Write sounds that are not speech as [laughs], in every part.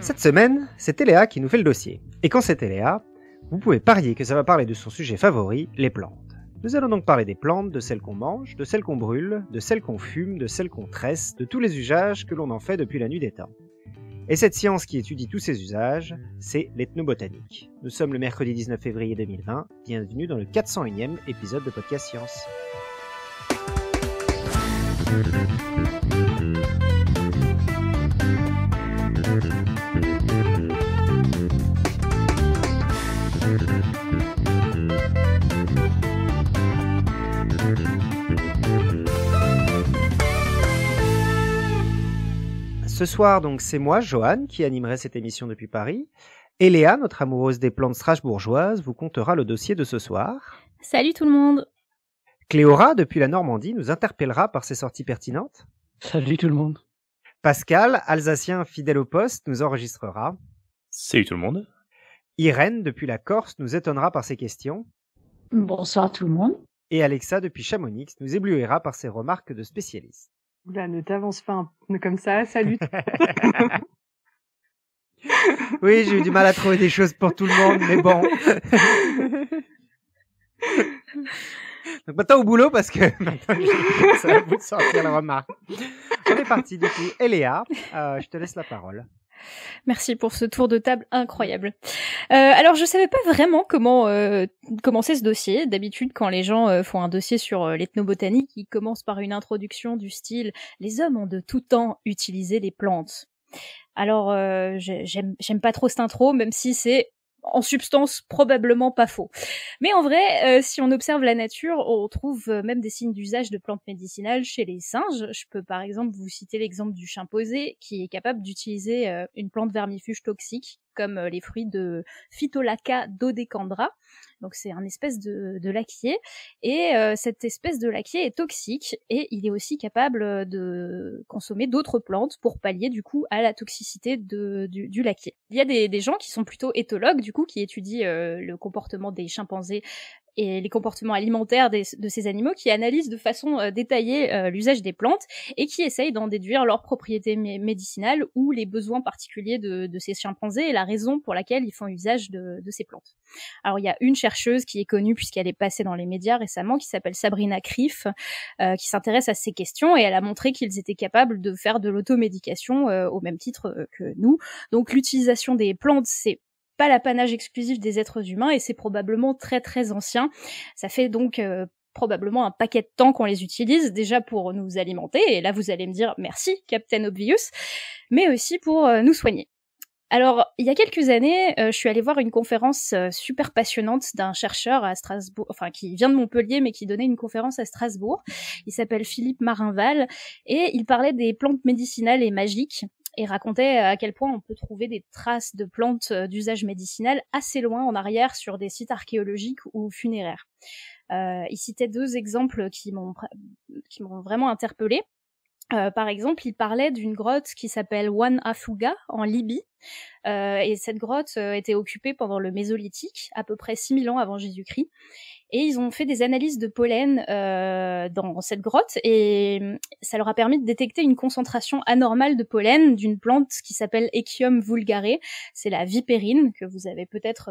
Cette semaine, c'est Téléa qui nous fait le dossier. Et quand c'est Téléa, vous pouvez parier que ça va parler de son sujet favori, les plantes. Nous allons donc parler des plantes, de celles qu'on mange, de celles qu'on brûle, de celles qu'on fume, de celles qu'on tresse, de tous les usages que l'on en fait depuis la nuit des temps. Et cette science qui étudie tous ces usages, c'est l'ethnobotanique. Nous sommes le mercredi 19 février 2020, bienvenue dans le 401e épisode de Podcast Science. Ce soir, donc, c'est moi, Johan, qui animerai cette émission depuis Paris. Et Léa, notre amoureuse des plantes strasbourgeoises, vous comptera le dossier de ce soir. Salut tout le monde Cléora, depuis la Normandie, nous interpellera par ses sorties pertinentes. Salut tout le monde. Pascal, alsacien fidèle au poste, nous enregistrera. Salut tout le monde. Irène, depuis la Corse, nous étonnera par ses questions. Bonsoir tout le monde. Et Alexa, depuis Chamonix, nous éblouira par ses remarques de spécialiste. Oula, ne t'avance pas comme ça, salut. [laughs] oui, j'ai eu du mal à trouver des choses pour tout le monde, mais bon. [laughs] maintenant au boulot parce que [laughs] [laughs] ça va vous sortir la remarque. On est parti du coup. Euh, je te laisse la parole. Merci pour ce tour de table incroyable. Euh, alors je savais pas vraiment comment euh, commencer ce dossier. D'habitude, quand les gens font un dossier sur l'ethnobotanique, ils commencent par une introduction du style "Les hommes ont de tout temps utilisé les plantes". Alors j'aime pas trop cette intro, même si c'est en substance probablement pas faux. Mais en vrai, euh, si on observe la nature, on trouve euh, même des signes d'usage de plantes médicinales chez les singes. Je peux par exemple vous citer l'exemple du chimpanzé qui est capable d'utiliser euh, une plante vermifuge toxique comme euh, les fruits de Phytolacca dodecandra. Donc c'est un espèce de, de laquier. Et euh, cette espèce de laquier est toxique et il est aussi capable euh, de consommer d'autres plantes pour pallier du coup à la toxicité de, du, du, laquier. Il y a des, gens qui sont plutôt éthologues du coup qui étudient le comportement des chimpanzés et les comportements alimentaires de ces animaux qui analysent de façon euh, détaillée euh, l'usage des plantes et qui essayent d'en déduire leurs propriétés médicinales ou les besoins particuliers de, ces chimpanzés et la raison pour laquelle ils font usage de, ces plantes. Alors il y a une chercheuse qui est connue puisqu'elle est passée dans les médias récemment qui s'appelle Sabrina Kriff euh, qui s'intéresse à ces questions et elle a montré qu'ils étaient capables de faire de l'automédication au même titre que nous. Donc l'utilisation des plantes c'est pas l'apanage exclusif des êtres humains et c'est probablement très très ancien. Ça fait donc euh, probablement un paquet de temps qu'on les utilise, déjà pour nous alimenter, et là vous allez me dire merci Captain Obvious, mais aussi pour euh, nous soigner. Alors, il y a quelques années, euh, je suis allée voir une conférence super passionnante d'un chercheur à Strasbourg, enfin qui vient de Montpellier, mais qui donnait une conférence à Strasbourg. Il s'appelle Philippe Marinval et il parlait des plantes médicinales et magiques et racontait euh, à quel point on peut trouver des traces de plantes euh, d'usage médicinal assez loin en arrière sur des sites archéologiques ou funéraires. Euh, il citait deux exemples qui m'ont vraiment interpellé. Euh, par exemple, ils parlaient d'une grotte qui s'appelle Wan Afuga en Libye. Euh, et cette grotte euh, était occupée pendant le Mésolithique, à peu près 6000 ans avant Jésus-Christ. Et ils ont fait des analyses de pollen dans cette grotte et mm, ça leur a permis de détecter une concentration anormale de pollen d'une plante qui s'appelle Echium vulgare. C'est la vipérine que vous avez peut-être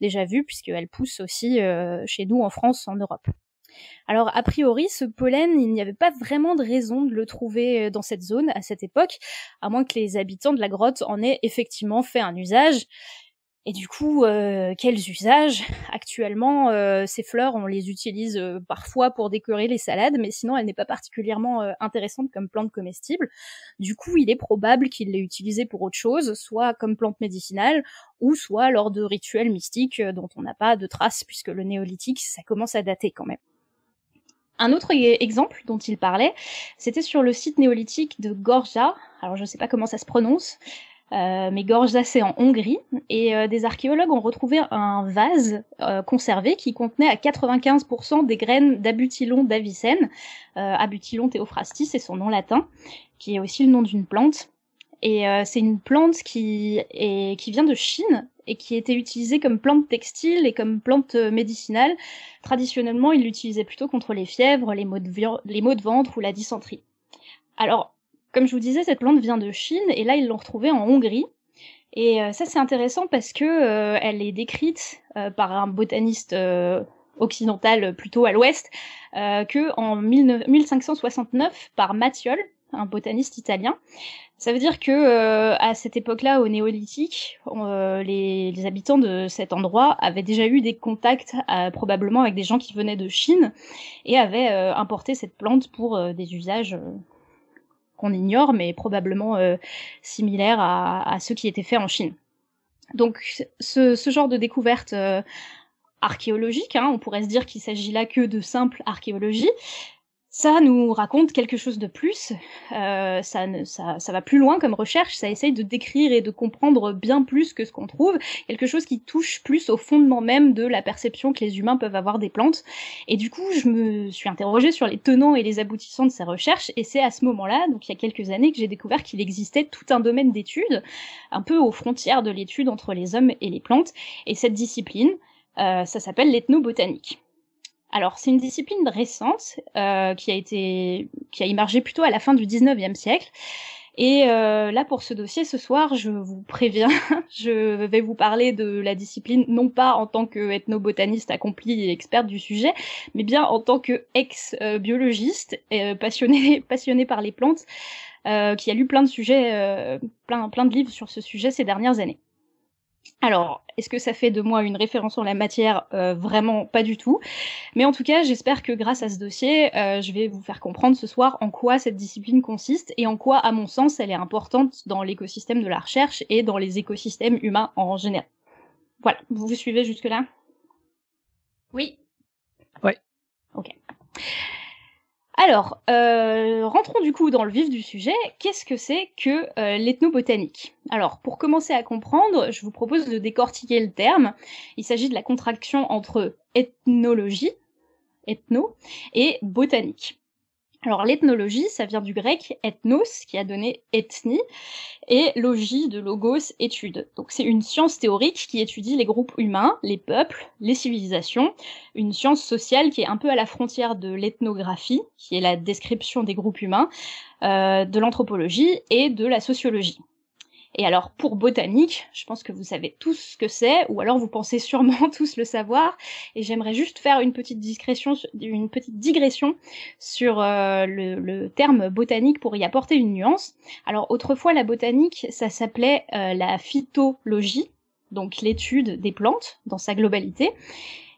déjà vue puisqu'elle pousse aussi chez nous en France, en Europe. Alors a priori, ce pollen, il n'y avait pas vraiment de raison de le trouver euh, dans cette zone à cette époque, à moins que les habitants de la grotte en aient effectivement fait un usage. Et du coup, euh, quels usages Actuellement, euh, ces fleurs, on les utilise parfois pour décorer les salades, mais sinon, elle n'est pas particulièrement intéressante comme plante comestible. Du coup, il est probable qu'il l'ait utilisée pour autre chose, soit comme plante médicinale, ou soit lors de rituels mystiques dont on n'a pas de traces, puisque le néolithique, ça commence à dater quand même. Un autre exemple dont il parlait, c'était sur le site néolithique de Gorja. Alors je ne sais pas comment ça se prononce, euh, mais Gorja c'est en Hongrie. Et euh, des archéologues ont retrouvé un vase euh, conservé qui contenait à 95% des graines d'Abutilon d'Avicenne. Abutilon théophrastis, c'est son nom latin, qui est aussi le nom d'une plante. Et euh, c'est une plante qui, est, qui vient de Chine et qui était utilisée comme plante textile et comme plante euh, médicinale. Traditionnellement, ils l'utilisaient plutôt contre les fièvres, les maux, de ventre ou la dysenterie. Alors, comme je vous disais, cette plante vient de Chine et là, ils l'ont retrouvée en Hongrie. Et euh, ça, c'est intéressant parce que elle est décrite par un botaniste occidental plutôt à l'ouest que en 1569 par Mathiol, un botaniste italien. Ça veut dire que euh, à cette époque-là, au néolithique, euh, les, habitants de cet endroit avaient déjà eu des contacts euh, probablement avec des gens qui venaient de Chine et avaient importé cette plante pour des usages qu'on ignore, mais probablement similaires à, ceux qui étaient faits en Chine. Donc ce, genre de découverte archéologique, hein, on pourrait se dire qu'il s'agit là que de simple archéologie, ça nous raconte quelque chose de plus, euh, ça, ça, ça, va plus loin comme recherche, ça essaye de décrire et de comprendre bien plus que ce qu'on trouve, quelque chose qui touche plus au fondement même de la perception que les humains peuvent avoir des plantes. Et du coup, je me suis interrogée sur les tenants et les aboutissants de ces recherches, et c'est à ce moment-là, donc il y a quelques années, que j'ai découvert qu'il existait tout un domaine d'études, un peu aux frontières de l'étude entre les hommes et les plantes, et cette discipline, euh, ça s'appelle l'ethnobotanique. Alors, c'est une discipline récente euh, qui a été qui a émergé plutôt à la fin du 19e siècle. Et euh, là, pour ce dossier, ce soir, je vous préviens, [laughs] je vais vous parler de la discipline, non pas en tant qu'ethnobotaniste accompli et experte du sujet, mais bien en tant que ex-biologiste euh, passionné, [laughs] passionné par les plantes, euh, qui a lu plein de sujets, plein, plein de livres sur ce sujet ces dernières années. Alors, est-ce que ça fait de moi une référence en la matière euh, Vraiment pas du tout. Mais en tout cas, j'espère que grâce à ce dossier, euh, je vais vous faire comprendre ce soir en quoi cette discipline consiste et en quoi, à mon sens, elle est importante dans l'écosystème de la recherche et dans les écosystèmes humains en général. Voilà, vous vous suivez jusque-là Oui. Oui. Ok. Alors, euh, rentrons du coup dans le vif du sujet. Qu'est-ce que c'est que euh, l'ethnobotanique Alors, pour commencer à comprendre, je vous propose de décortiquer le terme. Il s'agit de la contraction entre ethnologie, ethno, et botanique. Alors l'ethnologie, ça vient du grec ethnos, qui a donné ethnie, et logie de logos, étude. Donc c'est une science théorique qui étudie les groupes humains, les peuples, les civilisations, une science sociale qui est un peu à la frontière de l'ethnographie, qui est la description des groupes humains, euh, de l'anthropologie et de la sociologie. Et alors pour botanique, je pense que vous savez tous ce que c'est, ou alors vous pensez sûrement [laughs] tous le savoir. Et j'aimerais juste faire une petite discrétion, une petite digression sur euh, le, terme botanique pour y apporter une nuance. Alors autrefois la botanique, ça s'appelait euh, la phytologie, donc l'étude des plantes dans sa globalité.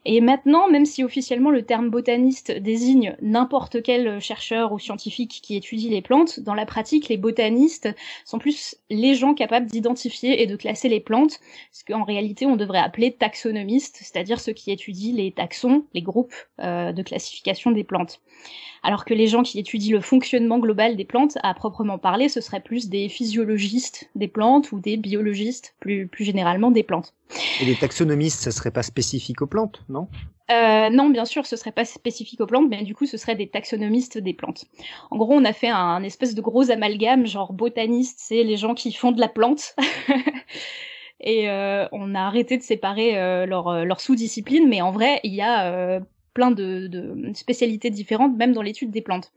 Et maintenant, même si officiellement le terme botaniste désigne n'importe quel chercheur ou scientifique qui étudie les plantes, dans la pratique, les botanistes sont plus les gens capables d'identifier et de classer les plantes, ce qu'en réalité on devrait appeler taxonomistes, c'est-à-dire ceux qui étudient les taxons, les groupes euh, de classification des plantes. Alors que les gens qui étudient le fonctionnement global des plantes, à proprement parler, ce seraient plus des physiologistes des plantes ou des biologistes, plus, plus généralement des plantes. Et les taxonomistes, ce ne serait pas spécifique aux plantes, non euh, non, bien sûr, ce serait pas spécifique aux plantes, mais du coup, ce serait des taxonomistes des plantes. En gros, on a fait un, espèce de gros amalgame, genre botaniste, c'est les gens qui font de la plante. [laughs] Et euh, on a arrêté de séparer leurs leur euh, sous-disciplines, mais en vrai, il y a plein de, spécialités différentes, même dans l'étude des plantes.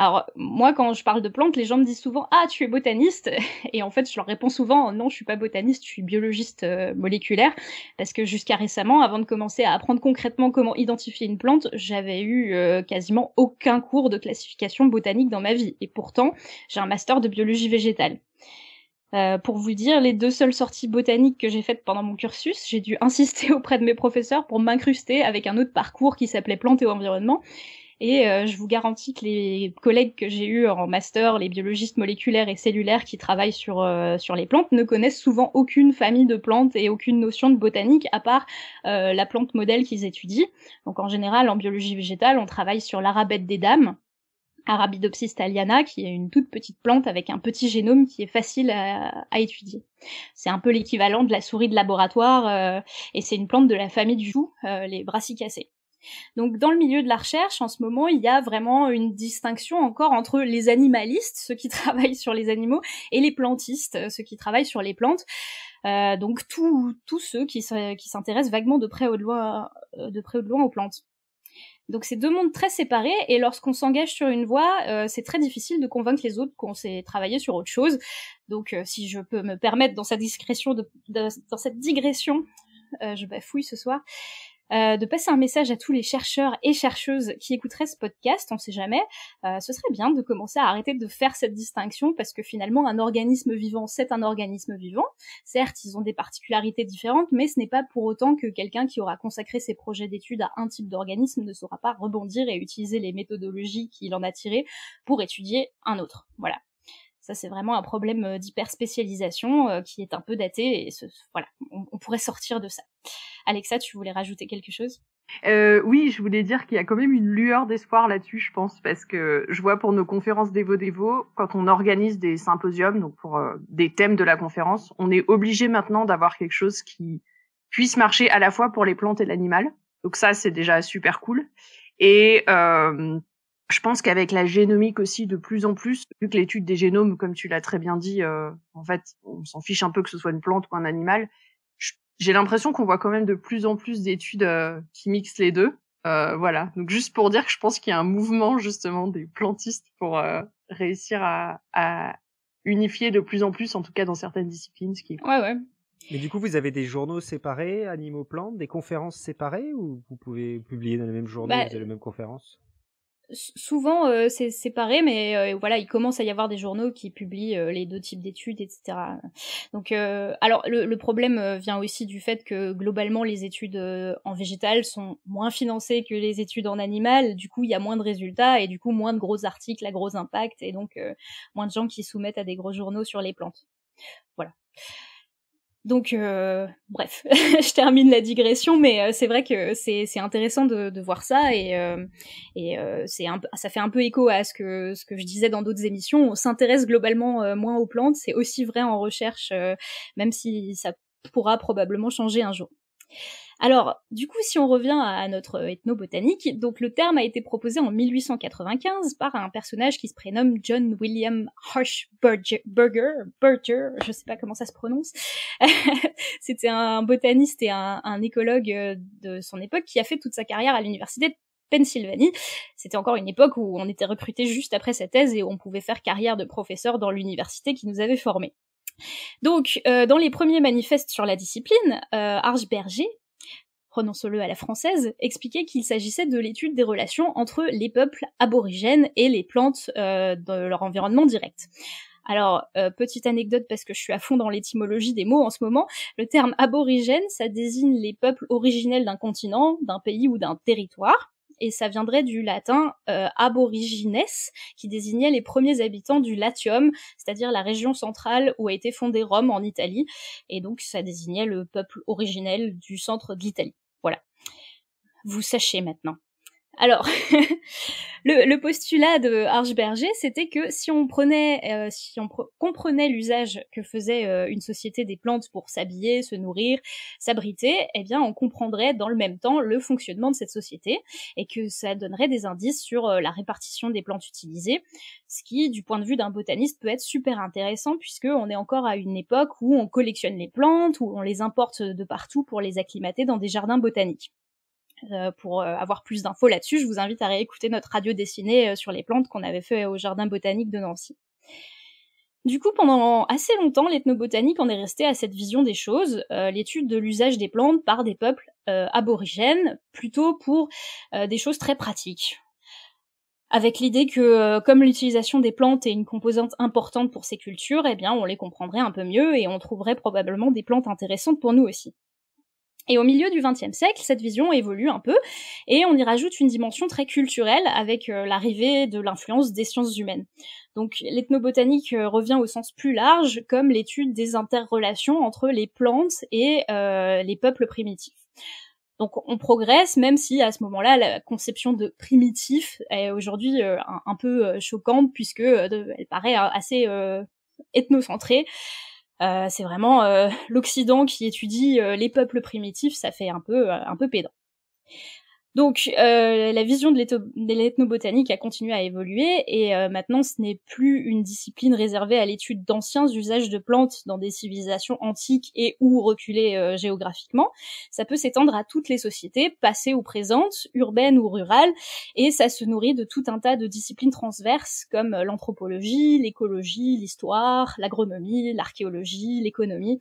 Alors, moi, quand je parle de plantes, les gens me disent souvent Ah, tu es botaniste [laughs] Et en fait, je leur réponds souvent Non, je suis pas botaniste, je suis biologiste euh, moléculaire. Parce que jusqu'à récemment, avant de commencer à apprendre concrètement comment identifier une plante, j'avais eu euh, quasiment aucun cours de classification botanique dans ma vie. Et pourtant, j'ai un master de biologie végétale. Euh, pour vous dire, les deux seules sorties botaniques que j'ai faites pendant mon cursus, j'ai dû insister [laughs] auprès de mes professeurs pour m'incruster avec un autre parcours qui s'appelait plantes et environnement. Et euh, je vous garantis que les collègues que j'ai eus en master, les biologistes moléculaires et cellulaires qui travaillent sur, euh, sur les plantes, ne connaissent souvent aucune famille de plantes et aucune notion de botanique à part euh, la plante modèle qu'ils étudient. Donc en général, en biologie végétale, on travaille sur l'arabette des dames, Arabidopsis thaliana, qui est une toute petite plante avec un petit génome qui est facile à, étudier. C'est un peu l'équivalent de la souris de laboratoire, et c'est une plante de la famille du joug, les brassicacées. Donc dans le milieu de la recherche, en ce moment, il y a vraiment une distinction encore entre les animalistes, ceux qui [laughs] travaillent sur les animaux, et les plantistes, euh, ceux qui travaillent sur les plantes. Euh, donc tous ceux qui, s'intéressent vaguement de près ou de loin, euh, de près loin aux plantes. Donc c'est deux mondes très séparés et lorsqu'on s'engage sur une voie, c'est très difficile de convaincre les autres qu'on s'est travaillé sur autre chose. Donc si je peux me permettre dans cette dans cette digression, je bafouille ce soir. Euh, de passer un message à tous les chercheurs et chercheuses qui écouteraient ce podcast, on sait jamais, euh, ce serait bien de commencer à arrêter de faire cette distinction parce que finalement un organisme vivant, c'est un organisme vivant. Certes, ils ont des particularités différentes, mais ce n'est pas pour autant que quelqu'un qui aura consacré ses projets d'études à un type d'organisme ne saura pas rebondir et utiliser les méthodologies qu'il en a tirées pour étudier un autre. Voilà. Ça, c'est vraiment un problème euh, d'hyperspécialisation spécialisation euh, qui est un peu daté et voilà, on, pourrait sortir de ça. Alexa, tu voulais rajouter quelque chose euh, oui, je voulais dire qu'il y a quand même une lueur d'espoir là-dessus, je pense, parce que je vois pour nos conférences Dévo Dévo, quand on organise des symposiums, donc pour des thèmes de la conférence, on est obligé maintenant d'avoir quelque chose qui puisse marcher à la fois pour les plantes et l'animal. Donc ça, c'est déjà super cool. Et je pense qu'avec la génomique aussi, de plus en plus, vu que l'étude des génomes, comme tu l'as très bien dit, euh, en fait, on s'en fiche un peu que ce soit une plante ou un animal. J'ai l'impression qu'on voit quand même de plus en plus d'études euh, qui mixent les deux. Euh, voilà. Donc juste pour dire que je pense qu'il y a un mouvement justement des plantistes pour euh, réussir à, à, unifier de plus en plus, en tout cas dans certaines disciplines, ce qui. Ouais ouais. Mais du coup, vous avez des journaux séparés, animaux plantes, des conférences séparées, ou vous pouvez publier dans le même journal dans la même les mêmes bah, souvent euh, c'est séparé, mais euh, voilà, il commence à y avoir des journaux qui publient euh, les deux types d'études, etc. Donc, alors le, problème vient aussi du fait que globalement les études en végétal sont moins financées que les études en animal. Du coup, il y a moins de résultats et du coup moins de gros articles à gros impact et donc moins de gens qui soumettent à des gros journaux sur les plantes. Voilà. Donc, euh, bref, [laughs] je termine la digression, mais euh, c'est vrai que c'est, intéressant de, de, voir ça et, euh, et euh, un ça fait un peu écho à ce que, ce que je disais dans d'autres émissions. On s'intéresse globalement moins aux plantes, c'est aussi vrai en recherche, même si ça pourra probablement changer un jour. Alors, du coup, si on revient à notre ethnobotanique, donc le terme a été proposé en 1895 par un personnage qui se prénomme John William Harsh je ne je sais pas comment ça se prononce. [laughs] C'était un botaniste et un, écologue euh, de son époque qui a fait toute sa carrière à l'université de Pennsylvanie. C'était encore une époque où on était recruté juste après sa thèse et on pouvait faire carrière de professeur dans l'université qui nous avait formés. Donc, euh, dans les premiers manifestes sur la discipline, euh, Archberger prononçons-le à la française, expliquait qu'il s'agissait de l'étude des relations entre les peuples aborigènes et les plantes euh, de leur environnement direct. Alors, euh, petite anecdote parce que je suis à fond dans l'étymologie des mots en ce moment, le terme aborigène, ça désigne les peuples originels d'un continent, d'un pays ou d'un territoire et ça viendrait du latin euh, aborigines, qui désignait les premiers habitants du Latium, c'est-à-dire la région centrale où a été fondée Rome en Italie, et donc ça désignait le peuple originel du centre de l'Italie vous sachez maintenant. Alors, [laughs] le, postulat de Archberger, c'était que si on prenait, euh, si on comprenait l'usage que faisait euh, une société des plantes pour s'habiller, se nourrir, s'abriter, eh bien, on comprendrait dans le même temps le fonctionnement de cette société et que ça donnerait des indices sur euh, la répartition des plantes utilisées, ce qui, du point de vue d'un botaniste, peut être super intéressant puisque on est encore à une époque où on collectionne les plantes, où on les importe de partout pour les acclimater dans des jardins botaniques. Euh, pour euh, avoir plus d'infos là-dessus, je vous invite à réécouter notre radio dessinée euh, sur les plantes qu'on avait fait au Jardin botanique de Nancy. Du coup, pendant assez longtemps, l'ethnobotanique en est resté à cette vision des choses, l'étude de l'usage des plantes par des peuples aborigènes, plutôt pour des choses très pratiques. Avec l'idée que, comme l'utilisation des plantes est une composante importante pour ces cultures, eh bien, on les comprendrait un peu mieux et on trouverait probablement des plantes intéressantes pour nous aussi. Et au milieu du XXe siècle, cette vision évolue un peu et on y rajoute une dimension très culturelle avec euh, l'arrivée de l'influence des sciences humaines. Donc l'ethnobotanique euh, revient au sens plus large comme l'étude des interrelations entre les plantes et euh, les peuples primitifs. Donc on progresse, même si à ce moment-là, la conception de primitif est aujourd'hui un, peu choquante puisque elle paraît assez ethnocentrée. Euh, c'est vraiment euh, [laughs] l'Occident qui étudie euh, les peuples primitifs, ça fait un peu, un peu pédant. Donc euh, la vision de l'ethnobotanique a continué à évoluer et euh, maintenant ce n'est plus une discipline réservée à l'étude d'anciens usages de plantes dans des civilisations antiques et ou reculées euh, géographiquement. Ça peut s'étendre à toutes les sociétés, passées ou présentes, urbaines ou rurales, et ça se nourrit de tout un tas de disciplines transverses comme l'anthropologie, l'écologie, l'histoire, l'agronomie, l'archéologie, l'économie.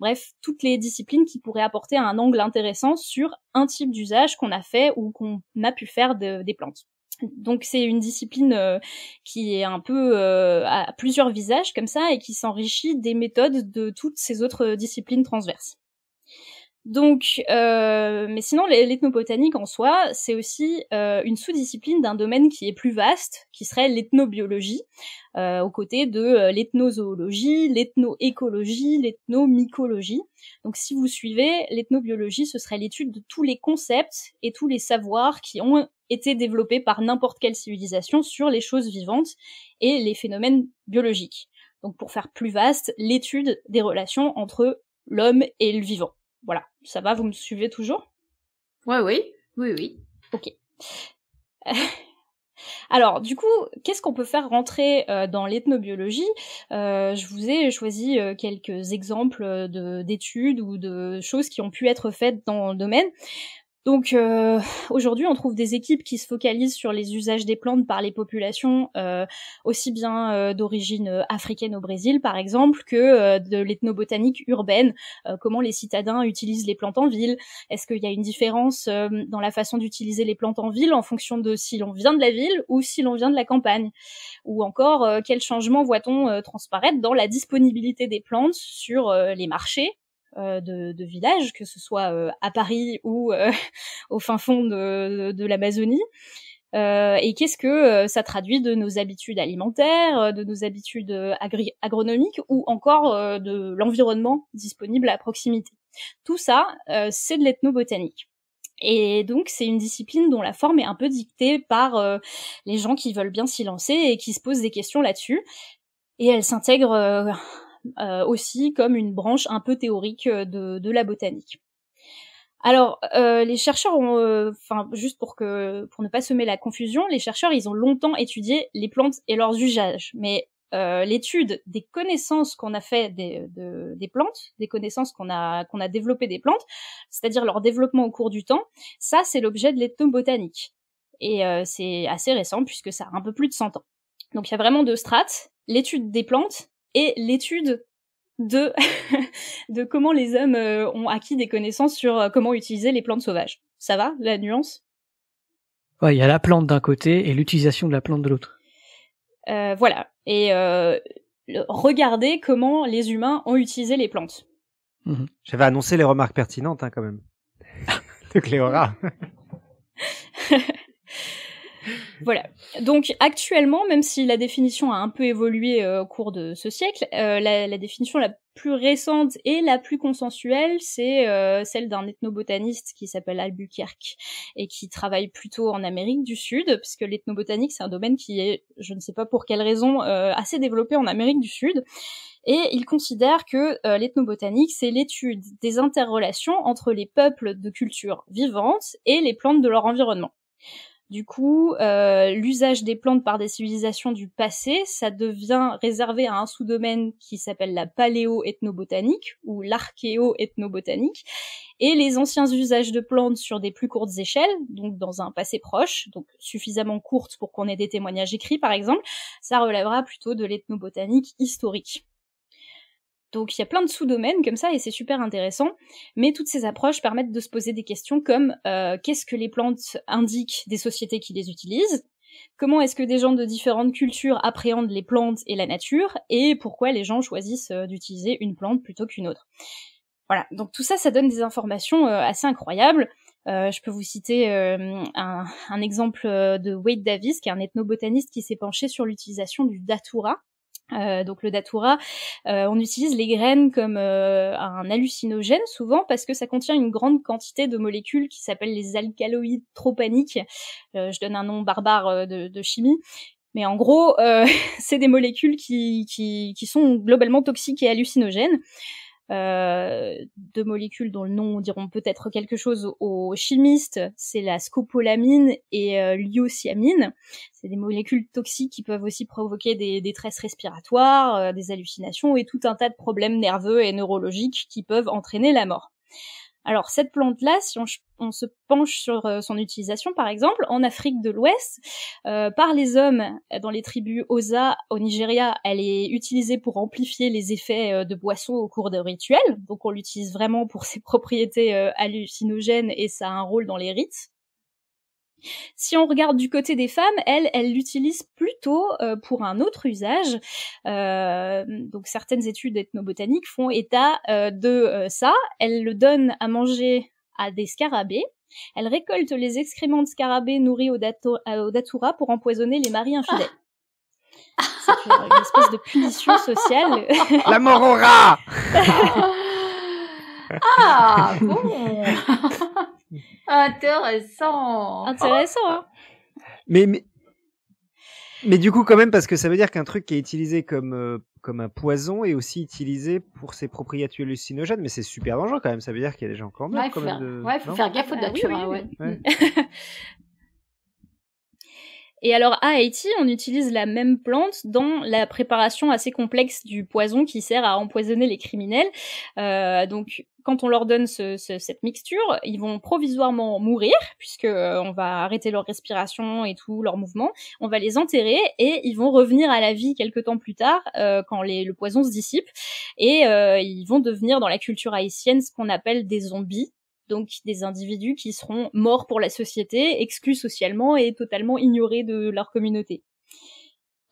Bref, toutes les disciplines qui pourraient apporter un angle intéressant sur un type d'usage qu'on a fait ou qu'on a pu faire des plantes. Donc c'est une discipline euh, qui est un peu euh, à plusieurs visages comme ça et qui s'enrichit des méthodes de toutes ces autres euh, disciplines transverses. Donc, euh, mais sinon, l'ethnobotanique en soi, c'est aussi euh, une sous-discipline d'un domaine qui est plus vaste, qui serait l'ethnobiologie, euh, aux côtés de l'ethnozoologie, l'ethnoécologie, l'ethnomycologie. Donc, si vous suivez, l'ethnobiologie, ce serait l'étude de tous les concepts et tous les savoirs qui ont été développés par n'importe quelle civilisation sur les choses vivantes et les phénomènes biologiques. Donc, pour faire plus vaste, l'étude des relations entre l'homme et le vivant. Voilà, ça va, vous me suivez toujours Ouais, oui, oui, oui. Ok. [laughs] Alors, du coup, qu'est-ce qu'on peut faire rentrer euh, dans l'ethnobiologie euh, Je vous ai choisi euh, quelques exemples d'études ou de choses qui ont pu être faites dans le domaine. Donc euh, aujourd'hui, on trouve des équipes qui se focalisent sur les usages des plantes par les populations, euh, aussi bien euh, d'origine africaine au Brésil par exemple, que de l'ethnobotanique urbaine, comment les citadins utilisent les plantes en ville, est-ce qu'il y a une différence dans la façon d'utiliser les plantes en ville en fonction de si l'on vient de la ville ou si l'on vient de la campagne, ou encore quels changements voit-on transparaître dans la disponibilité des plantes sur les marchés euh, de, de villages, que ce soit euh, à Paris ou euh, [laughs] au fin fond de, de l'Amazonie. et qu'est-ce que ça traduit de nos habitudes alimentaires, de nos habitudes agronomiques ou encore de l'environnement disponible à proximité. Tout ça, c'est de l'ethnobotanique. Et donc c'est une discipline dont la forme est un peu dictée par les gens qui veulent bien s'y lancer et qui se posent des questions là-dessus. Et elle s'intègre euh, aussi comme une branche un peu théorique euh, de, de la botanique. Alors, euh, les chercheurs ont, enfin, juste pour que, pour ne pas semer la confusion, les chercheurs, ils ont longtemps étudié les plantes et leurs usages. Mais l'étude des connaissances qu'on a fait des, des plantes, des connaissances qu'on a, qu'on a développées des plantes, c'est-à-dire leur développement au cours du temps, ça, c'est l'objet de l'ethnobotanique. Et c'est assez récent puisque ça a un peu plus de 100 ans. Donc, il y a vraiment deux strates l'étude des plantes et l'étude de, [laughs] de comment les hommes euh, ont acquis des connaissances sur euh, comment utiliser les plantes sauvages. Ça va, la nuance il y a la plante d'un côté et l'utilisation de la plante de l'autre. Euh, voilà. Et regardez comment les humains ont utilisé les plantes. Mhm. J'avais annoncé les remarques pertinentes hein, quand même. [laughs] de Cléora. [laughs] voilà. Donc actuellement, même si la définition a un peu évolué euh, au cours de ce siècle, euh, la, définition la plus récente et la plus consensuelle, c'est euh, celle d'un ethnobotaniste qui s'appelle Albuquerque et qui travaille plutôt en Amérique du Sud, puisque l'ethnobotanique, c'est un domaine qui est, je ne sais pas pour quelle raison, assez développé en Amérique du Sud. Et il considère que l'ethnobotanique, c'est l'étude des interrelations entre les peuples de cultures vivantes et les plantes de leur environnement. Du coup, euh, l'usage des plantes par des civilisations du passé, ça devient réservé à un sous-domaine qui s'appelle la paléo-ethnobotanique ou l'archéo-ethnobotanique, et les anciens usages de plantes sur des plus courtes échelles, donc dans un passé proche, donc suffisamment courte pour qu'on ait des témoignages écrits par exemple, ça relèvera plutôt de l'ethnobotanique historique. Donc il y a plein de sous-domaines comme ça et c'est super intéressant. Mais toutes ces approches permettent de se poser des questions comme euh, qu'est-ce que les plantes indiquent des sociétés qui les utilisent Comment est-ce que des gens de différentes cultures appréhendent les plantes et la nature Et pourquoi les gens choisissent euh, d'utiliser une plante plutôt qu'une autre Voilà, donc tout ça, ça donne des informations euh, assez incroyables. je peux vous citer un, exemple de Wade Davis, qui est un ethnobotaniste qui s'est penché sur l'utilisation du datura, euh, donc le datura, euh, on utilise les graines comme euh, un hallucinogène souvent parce que ça contient une grande quantité de molécules qui s'appellent les alcaloïdes tropaniques. je donne un nom barbare de, chimie. Mais en gros, [laughs] c'est des molécules qui, qui, sont globalement toxiques et hallucinogènes. Euh, deux molécules dont le nom diront peut-être quelque chose aux chimistes, c'est la scopolamine et euh, l'iociamine. C'est des molécules toxiques qui peuvent aussi provoquer des détresses respiratoires, euh, des hallucinations et tout un tas de problèmes nerveux et neurologiques qui peuvent entraîner la mort. Alors cette plante-là, si on, se penche sur euh, son utilisation, par exemple, en Afrique de l'Ouest, euh, par les hommes euh, dans les tribus Osa au Nigeria, elle est utilisée pour amplifier les effets de boissons au cours de rituels. Donc on l'utilise vraiment pour [laughs] ses propriétés hallucinogènes et ça a un rôle dans les rites. Si on regarde du côté des femmes, elles, l'utilisent plutôt euh, pour un autre usage. Euh, donc certaines études ethnobotaniques font état euh, de ça. Elles le donnent à manger à des scarabées. Elles récoltent les excréments de scarabées nourris au, datura pour empoisonner les maris infidèles. Ah. c'est une espèce de punition sociale. [laughs] La mort au rat [laughs] Ah bon [laughs] [laughs] Intéressant. Intéressant. Hein. mais, mais, du coup, quand même, parce que ça veut dire qu'un truc qui est utilisé comme, euh, comme un poison est aussi utilisé pour ses propriétés hallucinogènes, mais c'est super dangereux quand même. Ça veut dire qu'il y a des gens en morts. Ouais, il faut, faire... gaffe aux ah, hein, ouais. [laughs] Et alors à Haïti, on utilise la même plante dans la préparation assez complexe du poison qui sert à empoisonner les criminels. Euh, donc quand on leur donne cette mixture, ils vont provisoirement mourir puisque euh, on va arrêter leur respiration et tout leur mouvement. On va les enterrer et ils vont revenir à la vie quelque temps plus tard euh, quand le poison se dissipe et ils vont devenir dans la culture haïtienne ce qu'on appelle des zombies donc des individus qui seront morts pour la société, exclus socialement et totalement ignorés de leur communauté.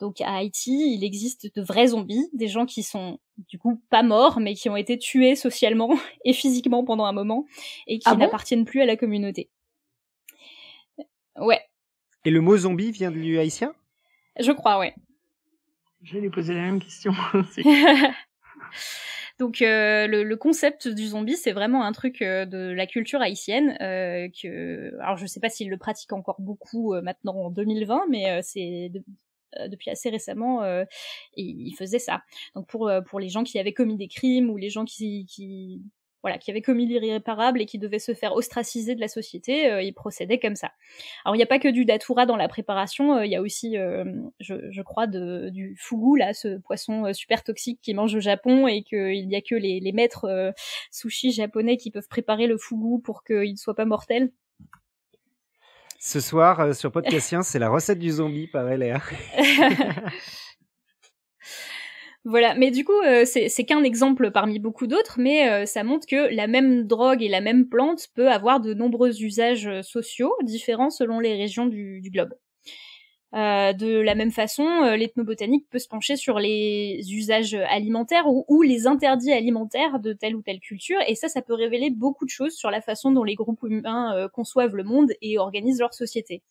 Donc à Haïti, il existe de vrais zombies, des gens qui sont du coup pas morts, mais qui ont été tués socialement [laughs] et physiquement pendant un moment et qui ah n'appartiennent plus à la communauté. Ouais. Et le mot zombie vient du haïtien Je crois, ouais. Je vais lui poser la même question. [laughs] [laughs] Donc euh, le, concept du zombie, c'est vraiment un truc euh, de la culture haïtienne. Euh, que, alors je sais pas s'ils le pratiquent encore beaucoup maintenant en 2020, mais c'est depuis assez récemment, il faisait ça. Donc pour pour les gens qui avaient commis des crimes ou les gens qui voilà, qui avait commis l'irréparable et qui devait se faire ostraciser de la société, euh, il procédait comme ça. Alors il n'y a pas que du datura dans la préparation, euh, il y a aussi, euh, je, je, crois, de, du fugu, là, ce poisson super toxique qui mange au Japon et qu'il n'y a que les, les maîtres sushi japonais qui peuvent préparer le fugu pour qu'il ne soit pas mortel. Ce soir, sur Podcastien, c'est la recette du zombie, pareil, Léa. [laughs] [laughs] Voilà, mais du coup, euh, c'est qu'un exemple parmi beaucoup d'autres, mais euh, ça montre que la même drogue et la même plante peut avoir de nombreux usages euh, sociaux différents selon les régions du, du globe. Euh, de la même façon, euh, l'ethnobotanique peut se pencher sur les usages alimentaires ou, les interdits alimentaires de telle ou telle culture, et ça, ça peut révéler beaucoup de choses sur la façon dont les groupes humains euh, conçoivent le monde et organisent leur société.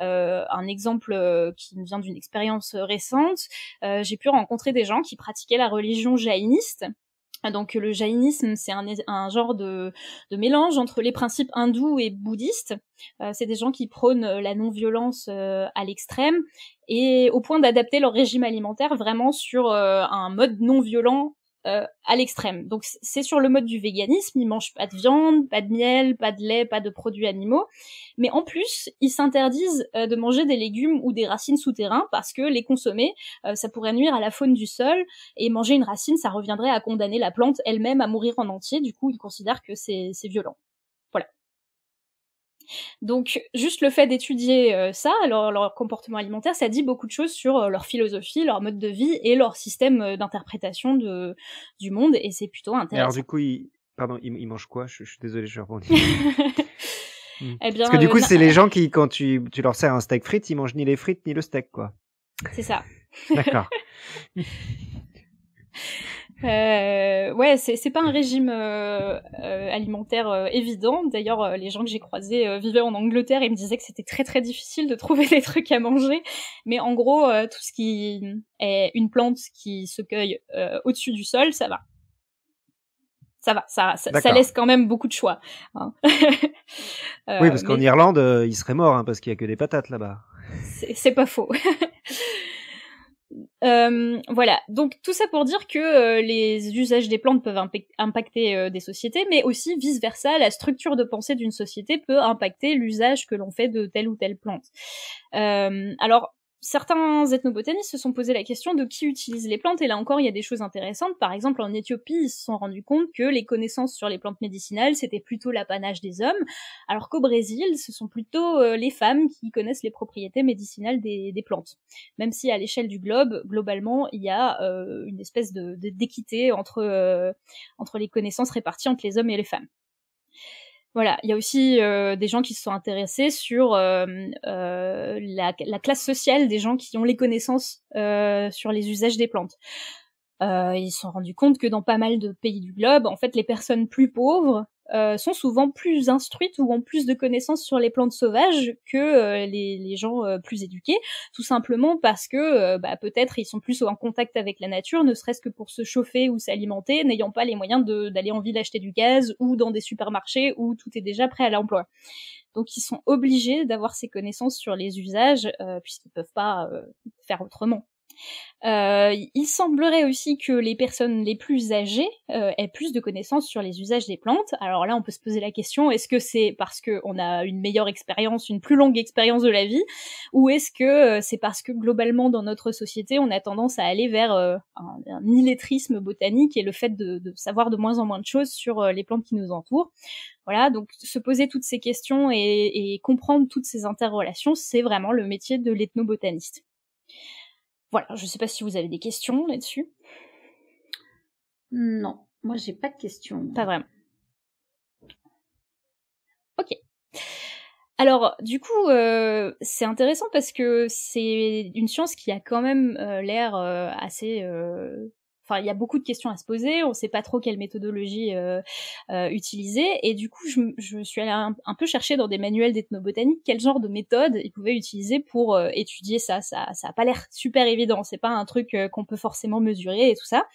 un exemple qui me vient d'une expérience récente, j'ai pu rencontrer des gens qui pratiquaient la religion jaïniste, donc le jaïnisme, c'est un, genre de, mélange entre les principes hindous et bouddhistes. Euh, c'est des gens qui prônent euh, la non-violence euh, à l'extrême et au point d'adapter leur régime alimentaire vraiment sur un mode non-violent euh, à l'extrême. Donc c'est sur le mode du véganisme, ils mangent pas de viande, pas de miel, pas de lait, pas de produits animaux, mais en plus ils s'interdisent euh, de manger des légumes ou des racines souterrains parce que les consommer, euh, ça pourrait nuire à la faune du sol et manger une racine, ça reviendrait à condamner la plante elle-même à mourir en entier. Du coup, ils considèrent que c'est violent. Donc juste le fait d'étudier euh, ça, leur, leur, comportement alimentaire, ça dit beaucoup de choses sur euh, leur philosophie, leur mode de vie et leur système euh, d'interprétation de, du monde, et c'est plutôt intéressant. Alors du coup, ils, pardon, ils, mangent quoi je, suis désolé, je rebondis. [laughs] mmh. Eh bien, Parce que du coup, c'est les [laughs] gens qui, quand tu, tu leur sers un steak frites, ils mangent ni les frites ni le steak, quoi. C'est ça. D'accord. [laughs] Euh, ouais, c'est pas un régime euh, euh, alimentaire euh, évident. D'ailleurs, les gens que j'ai croisés vivaient en Angleterre et me disaient que c'était très très difficile de [laughs] trouver des trucs à manger. Mais en gros, tout ce qui est une plante qui se cueille au-dessus du sol, ça va. Ça va, ça, ça, laisse quand même beaucoup de choix. Hein. [laughs] oui, parce qu'en Irlande, il serait mort hein, parce qu'il y a que des patates là-bas. C'est pas faux. [laughs] Euh, voilà, donc tout ça pour dire que euh, les usages des plantes peuvent impacter euh, des sociétés, mais aussi vice-versa, la structure de pensée d'une société peut impacter l'usage que l'on fait de telle ou telle plante. alors, certains ethnobotanistes se sont posés la question de qui utilise les plantes, et là encore, il y a des choses intéressantes. Par exemple, en Éthiopie, ils se sont rendus compte que les connaissances sur les plantes médicinales, c'était plutôt l'apanage des hommes, alors qu'au Brésil, ce sont plutôt euh, les femmes qui connaissent les propriétés médicinales des, plantes. Même si à l'échelle du globe, globalement, il y a euh, une espèce de d'équité euh, entre les connaissances réparties entre les hommes et les femmes. Voilà, il y a aussi euh, des gens qui se sont intéressés sur euh, euh, la, la, classe sociale des gens qui ont les connaissances sur les usages des plantes. ils se sont rendus compte que dans pas mal de pays du globe, en fait, les personnes plus pauvres euh, sont souvent plus instruites ou ont plus de connaissances sur les plantes sauvages que euh, les, gens euh, plus éduqués, tout simplement parce que bah, peut-être ils sont plus en contact avec la nature, ne serait-ce que pour se chauffer ou s'alimenter, n'ayant pas les moyens d'aller en ville acheter du gaz ou dans des supermarchés où tout est déjà prêt à l'emploi. Donc ils sont obligés d'avoir ces connaissances sur les usages puisqu'ils ne peuvent pas faire autrement. Euh, il semblerait aussi que les personnes les plus âgées euh, aient plus de connaissances sur les usages des plantes. Alors là, on peut se poser la question est-ce que c'est parce qu'on a une meilleure expérience, une plus longue expérience de la vie, ou est-ce que euh, c'est parce que globalement dans notre société, on a tendance à aller vers un, illettrisme botanique et le fait de, savoir de moins en moins de choses sur les plantes qui nous entourent. Voilà, donc se poser toutes ces questions et, et comprendre toutes ces interrelations, c'est vraiment le métier de l'ethnobotaniste. Voilà, je ne sais pas si vous avez des questions là-dessus. Non, moi j'ai pas de questions. Pas vraiment. Ok. Alors, du coup, euh, c'est intéressant parce que c'est une science qui a quand même euh, l'air euh, assez Enfin, il y a beaucoup de questions à se poser. On ne sait pas trop quelle méthodologie euh, euh, utiliser. Et du coup, je, je suis allée un, peu chercher dans des manuels d'ethnobotanique quel genre de méthode ils pouvaient utiliser pour euh, étudier ça. Ça n'a pas l'air super évident. C'est pas un truc qu'on peut forcément mesurer et tout ça.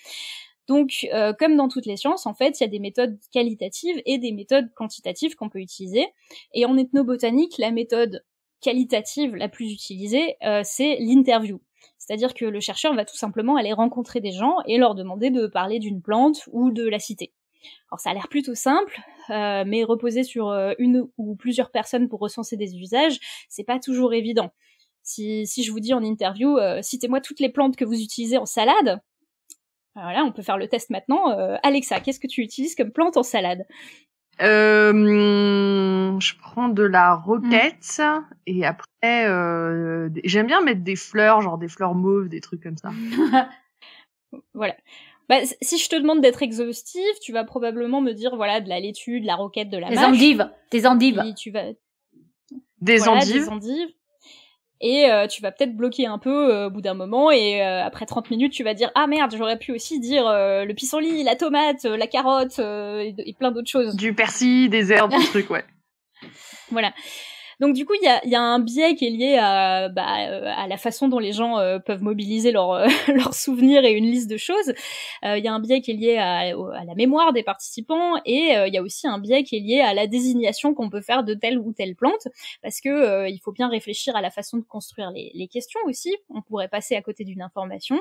Donc, comme dans toutes les sciences, en fait, il y a des méthodes qualitatives et des méthodes quantitatives qu'on peut utiliser. Et en ethnobotanique, la méthode qualitative la plus utilisée, c'est l'interview. C'est-à-dire que le chercheur va tout simplement aller rencontrer des gens et leur demander de parler d'une plante ou de la citer. Alors ça a l'air plutôt simple, euh, mais reposer sur euh, une ou plusieurs personnes pour recenser des usages, c'est pas toujours évident. Si, je vous dis en interview, euh, citez-moi toutes les plantes que vous utilisez en salade, ben Voilà, on peut faire le test maintenant. Alexa, qu'est-ce que tu utilises comme plante en salade euh, je prends de la mm. roquette et après euh, j'aime bien mettre des fleurs, genre des fleurs mauves, des trucs comme ça. [laughs] voilà. Bah, si je te demande d'être exhaustive, tu vas probablement me dire voilà de la laitue, de la roquette, de la des des endives. des endives. Des endives et euh, tu vas peut-être bloquer un peu euh, au bout d'un moment et euh, après 30 minutes tu vas dire ah merde j'aurais pu aussi dire le pissenlit, la tomate, la carotte et, et, plein d'autres choses. Du persil, des herbes, des [laughs] trucs ouais. Voilà. Donc du coup, il y a, un biais qui est lié à, bah, euh, à la façon dont les gens euh, peuvent mobiliser euh, [laughs] leurs leur souvenirs et une liste de choses. Il y a un biais qui est lié à, la mémoire des participants et il y a aussi un biais qui est lié à la désignation qu'on peut faire de telle ou telle plante parce que il faut bien réfléchir à la façon de construire les, questions aussi. On pourrait passer à côté d'une information.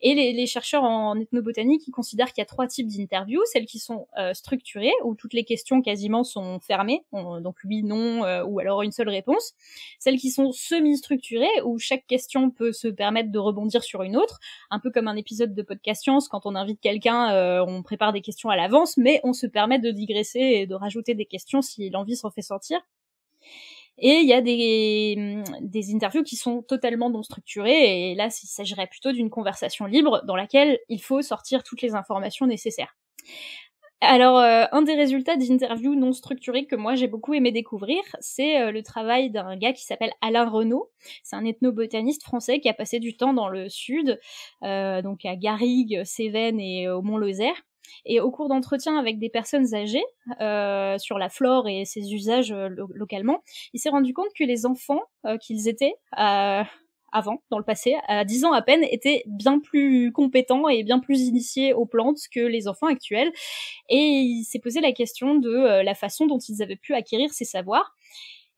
Et les, chercheurs en, ethnobotanique ils considèrent qu'il y a trois types d'interviews celles qui sont structurées où toutes les questions quasiment sont fermées, donc oui, non ou alors une seule réponse, celles qui sont semi-structurées, où chaque question peut se permettre de rebondir sur une autre, un peu comme un épisode de podcast science, quand on invite quelqu'un, euh, on prépare des questions à l'avance, mais on se permet de digresser et de rajouter des questions si l'envie s'en fait sortir. Et il y a des, mm, des, interviews qui sont totalement non structurées, et là, il s'agirait plutôt d'une conversation libre dans laquelle il faut sortir toutes les informations nécessaires. Alors, euh, un des résultats d'interviews non structurées que moi j'ai beaucoup aimé découvrir, c'est euh, le travail d'un gars qui s'appelle Alain Renaud. C'est un ethnobotaniste français qui a passé du temps dans le sud, euh, donc à Garrigue, Cévennes et au Mont-Lozère. Et au cours d'entretiens avec des personnes âgées sur la flore et ses usages localement, il s'est rendu compte que les enfants qu'ils étaient, avant, dans le passé, à 10 ans à peine, étaient bien plus compétents et bien plus initiés aux plantes que les enfants actuels. Et il s'est posé la question de euh, la façon dont ils avaient pu acquérir ces savoirs.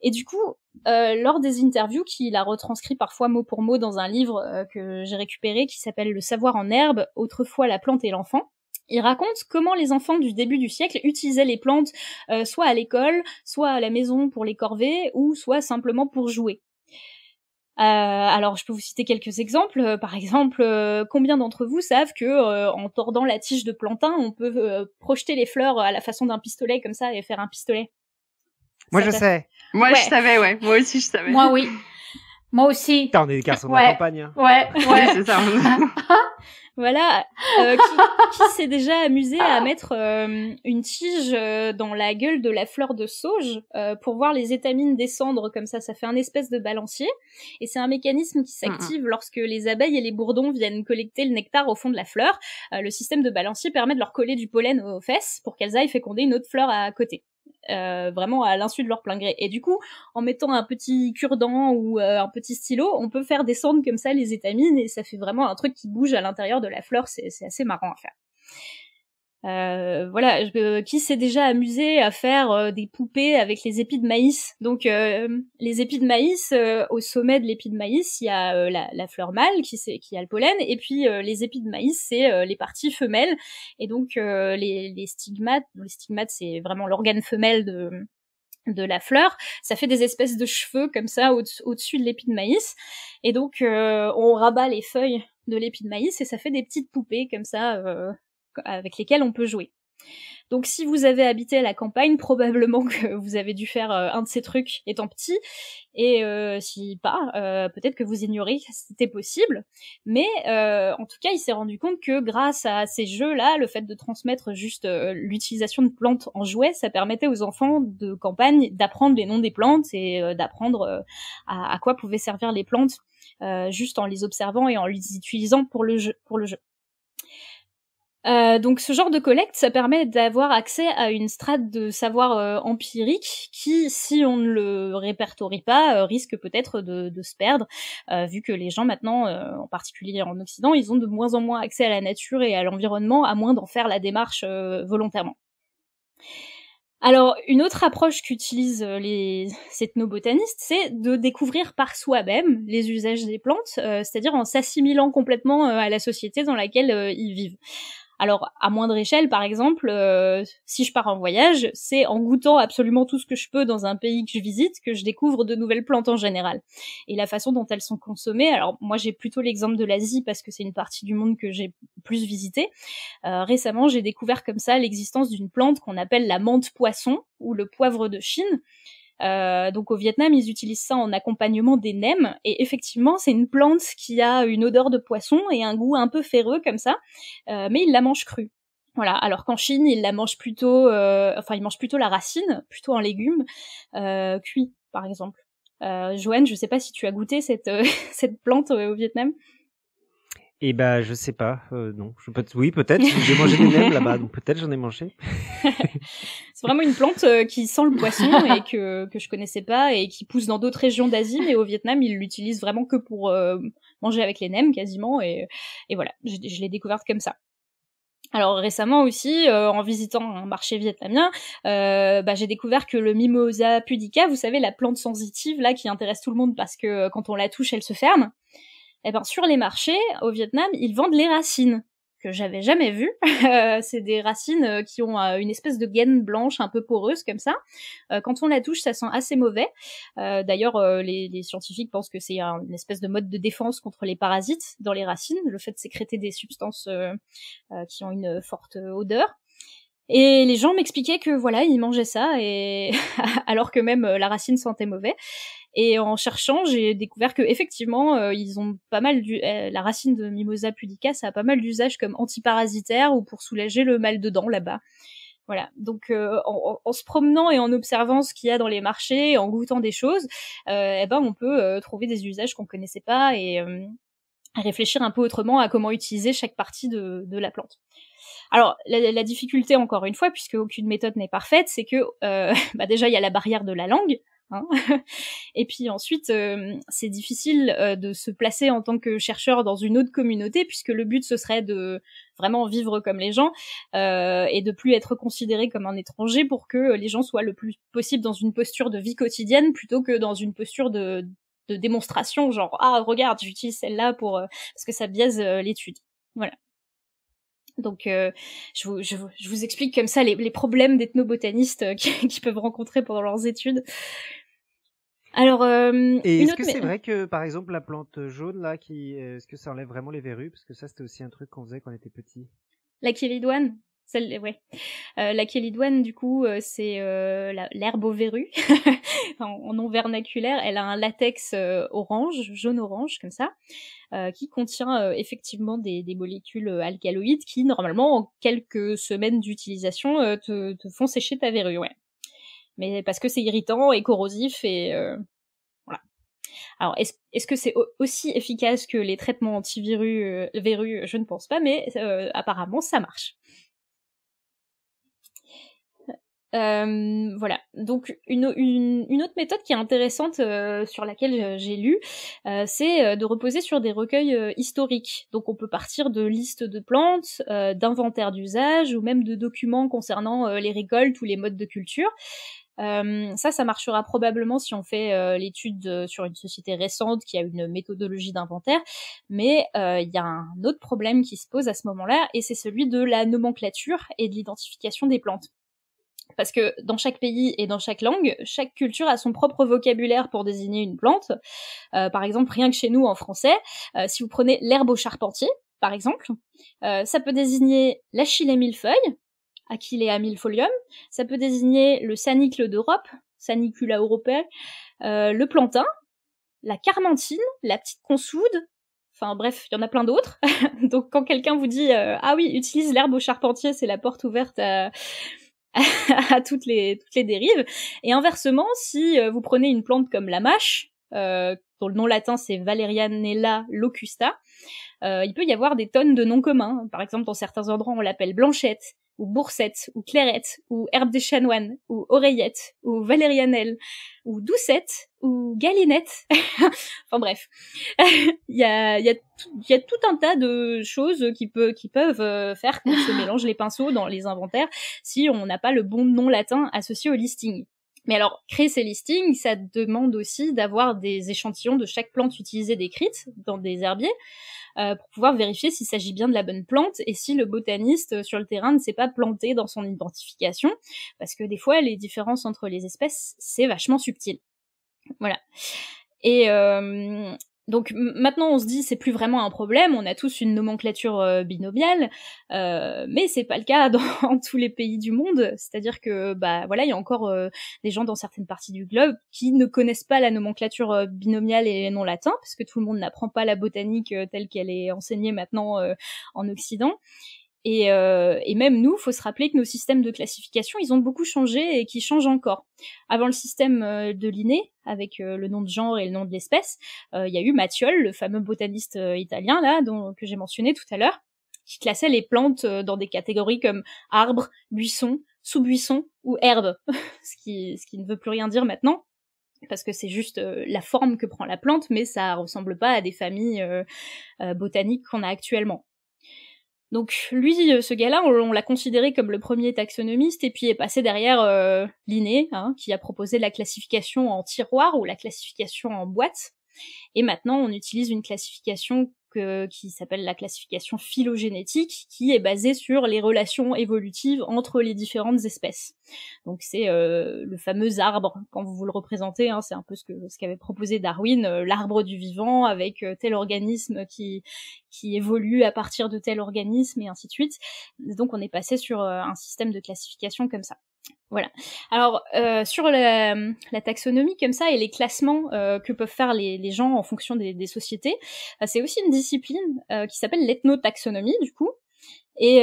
Et du coup, euh, lors des interviews qu'il a retranscrit parfois mot pour mot dans un livre euh, que j'ai récupéré qui s'appelle Le savoir en herbe, autrefois la plante et l'enfant, il raconte comment les enfants du début du siècle utilisaient les plantes soit à l'école, soit à la maison pour les corvées, ou soit simplement pour jouer. Euh, alors je peux vous citer quelques exemples. Euh, par exemple, euh, combien d'entre vous savent que en tordant la tige de plantain, on peut projeter les fleurs à la façon d'un pistolet comme ça et faire un pistolet Moi je sais. Moi je savais, ouais. Moi aussi je savais. Moi oui. Moi aussi. on est des garçons de campagne. Hein. Ouais, [laughs] ouais. c'est ça. [laughs] [laughs] voilà, euh, qui, s'est déjà amusé à mettre euh, une tige euh, dans la gueule de la fleur de sauge pour voir les étamines descendre comme ça, ça fait un espèce de balancier. Et c'est un mécanisme qui hmm. s'active lorsque les abeilles et les bourdons viennent collecter le nectar au fond de la fleur. le système de balancier permet de leur coller du pollen aux fesses pour qu'elles aillent féconder une autre fleur à côté. Euh, vraiment à l'insu de leur plein gré. Et du coup, en mettant un petit cure-dent ou euh, un petit stylo, on peut faire descendre comme ça les étamines et ça fait vraiment un truc qui bouge à l'intérieur de la fleur. C'est assez marrant à faire. Euh, voilà, euh, qui s'est déjà amusé à faire euh, des poupées avec les épis de maïs. Donc les épis de maïs, au sommet de l'épi de maïs, il y a la, la, fleur mâle qui, qui a le pollen, et puis les épis de maïs, c'est les parties femelles, et donc les, les stigmates, les stigmates, c'est vraiment l'organe femelle de, de la fleur, ça fait des espèces de cheveux comme ça au-dessus de l'épi de maïs. Et donc, on rabat les feuilles de l'épi de maïs et ça fait des petites poupées comme ça, avec lesquels on peut jouer. Donc si vous avez habité à la campagne, [laughs] probablement que vous avez dû faire euh, un de ces trucs étant petit, et euh, si pas, euh, peut-être que vous ignorez que c'était possible. Mais en tout cas, il s'est rendu compte que grâce à ces jeux-là, le fait de transmettre juste l'utilisation de plantes en jouets, ça permettait aux enfants de campagne d'apprendre les noms des plantes et d'apprendre à, quoi pouvaient servir les plantes juste en les observant et en les utilisant pour le Pour le jeu. Euh, donc ce genre de collecte, ça permet d'avoir accès à une strate de savoir euh, empirique qui, si on ne le répertorie pas, euh, risque peut-être de, se perdre, vu que les gens maintenant, en particulier en Occident, ils ont de moins en moins accès à la nature et à l'environnement, à moins d'en faire la démarche volontairement. Alors, une autre approche qu'utilisent les ethnobotanistes, c'est de découvrir par soi-même les usages des plantes, c'est-à-dire en s'assimilant complètement à la société dans laquelle ils vivent. Alors à moindre échelle, par exemple, euh, si je pars en voyage, c'est en goûtant absolument tout ce que je peux dans un pays que je visite que je découvre de nouvelles plantes en général. Et la façon dont elles sont consommées, alors moi j'ai plutôt l'exemple de l'Asie parce que c'est une partie du monde que j'ai plus visitée. Euh, récemment, j'ai découvert comme ça l'existence d'une plante qu'on appelle la menthe poisson ou le poivre de Chine euh, donc au Vietnam, ils utilisent ça en accompagnement des nems. Et effectivement, c'est une plante qui a une odeur de poisson et un goût un peu ferreux comme ça, euh, mais ils la mangent crue. Voilà. Alors qu'en Chine, ils la mangent plutôt, euh, enfin ils mangent plutôt la racine, plutôt en légumes cuit, par exemple. Euh, Joanne, je sais pas si tu as goûté cette [laughs] cette plante au Vietnam. Eh ben, je sais pas. Euh, non, oui, peut-être. [laughs] J'ai mangé des nems là-bas, donc peut-être j'en ai mangé. [laughs] c'est vraiment une plante euh, qui sent le poisson [laughs] et que que je connaissais pas et qui pousse dans d'autres régions d'Asie, mais au Vietnam, ils l'utilisent vraiment que pour euh, manger avec les nems quasiment et et voilà, je, l'ai découverte comme ça. Alors récemment aussi, euh, en visitant un marché vietnamien, bah, j'ai découvert que le Mimosa pudica, vous savez la plante sensitive là qui intéresse tout le monde parce que quand on la touche, elle se ferme eh ben, sur les marchés au Vietnam, ils vendent les racines que j'avais jamais vues. [laughs] Euh, c'est des racines euh, qui ont euh, une espèce de gaine blanche un peu poreuse comme ça. quand on la touche, ça sent assez mauvais. D'ailleurs, les, les, scientifiques pensent que c'est une espèce de mode de défense contre les parasites dans les racines, le fait de sécréter des substances qui ont une forte odeur. Et les gens m'expliquaient que voilà, ils mangeaient ça, et [laughs] alors que même la racine sentait mauvais. Et en cherchant, j'ai découvert que effectivement, euh, ils ont pas mal du euh, la racine de Mimosa pudica, ça a pas mal d'usages comme antiparasitaire ou pour soulager le mal de dents là-bas. Voilà. Donc euh, en, se promenant et en observant ce qu'il y a dans les marchés, en goûtant des choses, eh ben on peut trouver des usages qu'on connaissait pas et réfléchir un peu autrement à comment utiliser chaque partie de, la plante. Alors la, difficulté encore une fois, puisque aucune méthode n'est parfaite, c'est que [laughs] bah, déjà il y a la barrière de la langue Hein. [laughs] et puis ensuite, euh, c'est difficile euh, de se placer en tant que chercheur dans une autre communauté, puisque le but ce serait de vraiment vivre comme les gens euh, et de plus être considéré comme un étranger pour que les gens soient le plus possible dans une posture de vie quotidienne plutôt que dans une posture de, de démonstration, genre ah regarde j'utilise celle-là pour euh, parce que ça biaise l'étude. Voilà. Donc, je, vous, je, vous, explique comme ça les, les problèmes d'ethnobotanistes [laughs] qu'ils qui peuvent rencontrer pendant leurs études. Alors, euh, est-ce que c'est vrai que, par exemple, la plante jaune là, qui, euh, est-ce que ça enlève vraiment les verrues Parce que ça, c'était aussi un truc qu'on faisait quand on était petit. La chélidoine, celle, ouais. Euh, la chélidoine, du coup, euh, c'est l'herbe aux verrues, [laughs] en, nom vernaculaire. Elle a un latex orange, jaune-orange, comme ça, qui contient effectivement des, molécules alcaloïdes qui, normalement, en quelques semaines d'utilisation, te, font sécher ta verrue. Ouais mais parce que c'est irritant et corrosif et euh, voilà. Alors est-ce que c'est aussi efficace que les traitements antivirus euh, Je ne pense pas, mais euh, apparemment ça marche. voilà. Donc une, autre méthode qui est intéressante sur laquelle j'ai lu, c'est de reposer sur des recueils historiques. Donc on peut partir de listes de plantes, d'inventaires d'usage ou même de documents concernant les récoltes ou les modes de culture. Euh, ça, ça marchera probablement si on fait euh, l'étude euh, sur une société récente qui a une méthodologie d'inventaire, mais il y a un autre problème qui se pose à ce moment-là, et c'est celui de la nomenclature et de l'identification des plantes. Parce que dans chaque pays et dans chaque langue, chaque culture a son propre vocabulaire pour désigner une plante. par exemple, rien que chez nous en français, si vous prenez l'herbe au charpentier, par exemple, ça peut désigner la chile millefeuille, Achillea millefolium. Ça peut désigner le sanicle d'Europe, sanicula européen, euh, le plantain, la carmentine, la petite consoude. Enfin bref, il y en a plein d'autres. [laughs] Donc quand quelqu'un vous dit euh, ah oui, utilise l'herbe au charpentier, c'est la porte ouverte à, [laughs] toutes les toutes les dérives. Et inversement, si euh, vous prenez une plante comme la mâche, euh, dont le nom latin c'est Valerianella locusta, il peut y avoir des tonnes de noms communs. Par exemple, dans certains endroits, on l'appelle blanchette, ou boursette, ou clairette, ou herbe de chanoine, ou oreillette, ou valérianelle, ou doucette, ou galinette. [laughs] enfin bref, [laughs] il y, a, tout, un tas de choses qui, qui peuvent euh, faire qu'on se [laughs] mélange les pinceaux dans les inventaires si on n'a pas le bon nom latin associé au listing. Mais alors, créer ces listings, ça demande aussi d'avoir des échantillons de chaque plante utilisée décrite dans des herbiers euh, pour pouvoir vérifier s'il s'agit bien de la bonne plante et si le botaniste euh, sur le terrain ne s'est pas planté dans son identification, parce que des fois, les différences entre les espèces, c'est vachement subtil. Voilà. Et, euh, donc maintenant, on se dit c'est plus vraiment un problème. On a tous une nomenclature euh, binomiale, euh, mais c'est pas le cas [laughs] dans, tous les pays du monde. C'est-à-dire que bah voilà, il y a encore euh, des gens dans certaines parties du globe qui ne connaissent pas la nomenclature euh, binomiale et non latin, parce que tout le monde n'apprend pas la botanique telle qu'elle est enseignée maintenant en Occident. Euh, et, même nous, faut se rappeler que nos systèmes de classification, ils ont beaucoup changé et qui changent encore. Avant le système euh, de l'inné, avec euh, le nom de genre et le nom de l'espèce, il y a eu Mathiol, le fameux botaniste italien là, que j'ai mentionné tout à l'heure, qui classait les plantes dans des catégories comme arbre, buissons, sous-buissons ou herbes, [laughs] ce, qui, ne veut plus rien dire maintenant parce que c'est juste la forme que prend la plante, mais ça ressemble pas à des familles botaniques qu'on a actuellement. Donc lui, euh, ce gars-là, on, l'a considéré comme le premier taxonomiste et puis est passé derrière euh, Linné, hein, qui a proposé la classification en tiroir ou la classification en boîte. Et maintenant, on utilise une classification qui s'appelle la classification phylogénétique, qui est basée sur les relations évolutives entre les différentes espèces. Donc c'est euh, le fameux arbre, quand vous vous le représentez, hein, c'est un peu ce que ce qu'avait proposé Darwin, euh, l'arbre du vivant avec euh, tel organisme qui qui évolue à partir de tel organisme et ainsi de suite. Donc on est passé sur un système de classification comme ça. Voilà. Alors euh, sur la, taxonomie comme ça et les classements euh, que peuvent faire les, gens en fonction des, sociétés, euh, c'est aussi une discipline qui s'appelle l'ethnotaxonomie du coup. Et,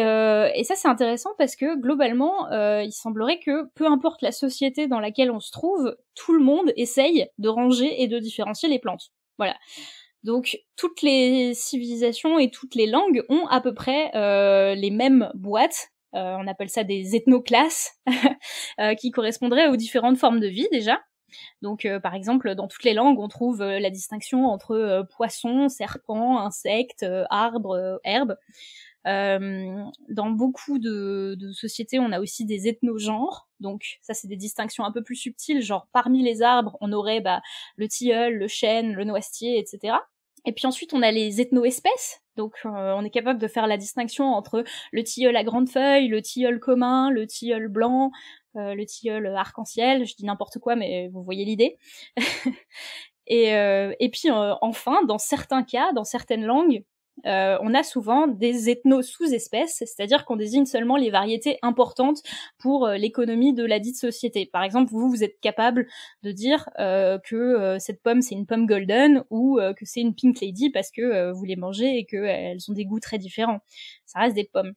ça c'est intéressant parce que globalement, il semblerait que peu importe la société dans laquelle on se trouve, tout le monde essaye de ranger et de différencier les plantes. Voilà. Donc toutes les civilisations et toutes les langues ont à peu près les mêmes boîtes euh, on appelle ça des ethnoclasses, [laughs] euh, qui correspondraient aux différentes formes de vie déjà. Donc, euh, par exemple, dans toutes les langues, on trouve la distinction entre poissons, poisson, serpent, insecte, arbre, herbe. dans beaucoup de, sociétés, on a aussi des ethnogenres. Donc, ça, c'est des distinctions un peu plus subtiles. Genre, parmi les arbres, on aurait bah, le tilleul, le chêne, le noisetier, etc. Et puis ensuite, on a les ethno donc euh, on est capable de faire la distinction entre le tilleul à grande feuille, le tilleul commun, le tilleul blanc, euh, le tilleul arc-en-ciel, je dis n'importe quoi mais vous voyez l'idée. [laughs] et, euh, et, puis enfin, dans certains cas, dans certaines langues, euh, on a souvent des ethno-sous-espèces, c'est-à-dire qu'on désigne seulement les variétés importantes pour euh, l'économie de la dite société. Par exemple, vous, vous êtes capable de dire euh, que cette pomme, c'est une pomme golden ou que c'est une pink lady parce que vous les mangez et qu'elles ont des goûts très différents. Ça reste des pommes.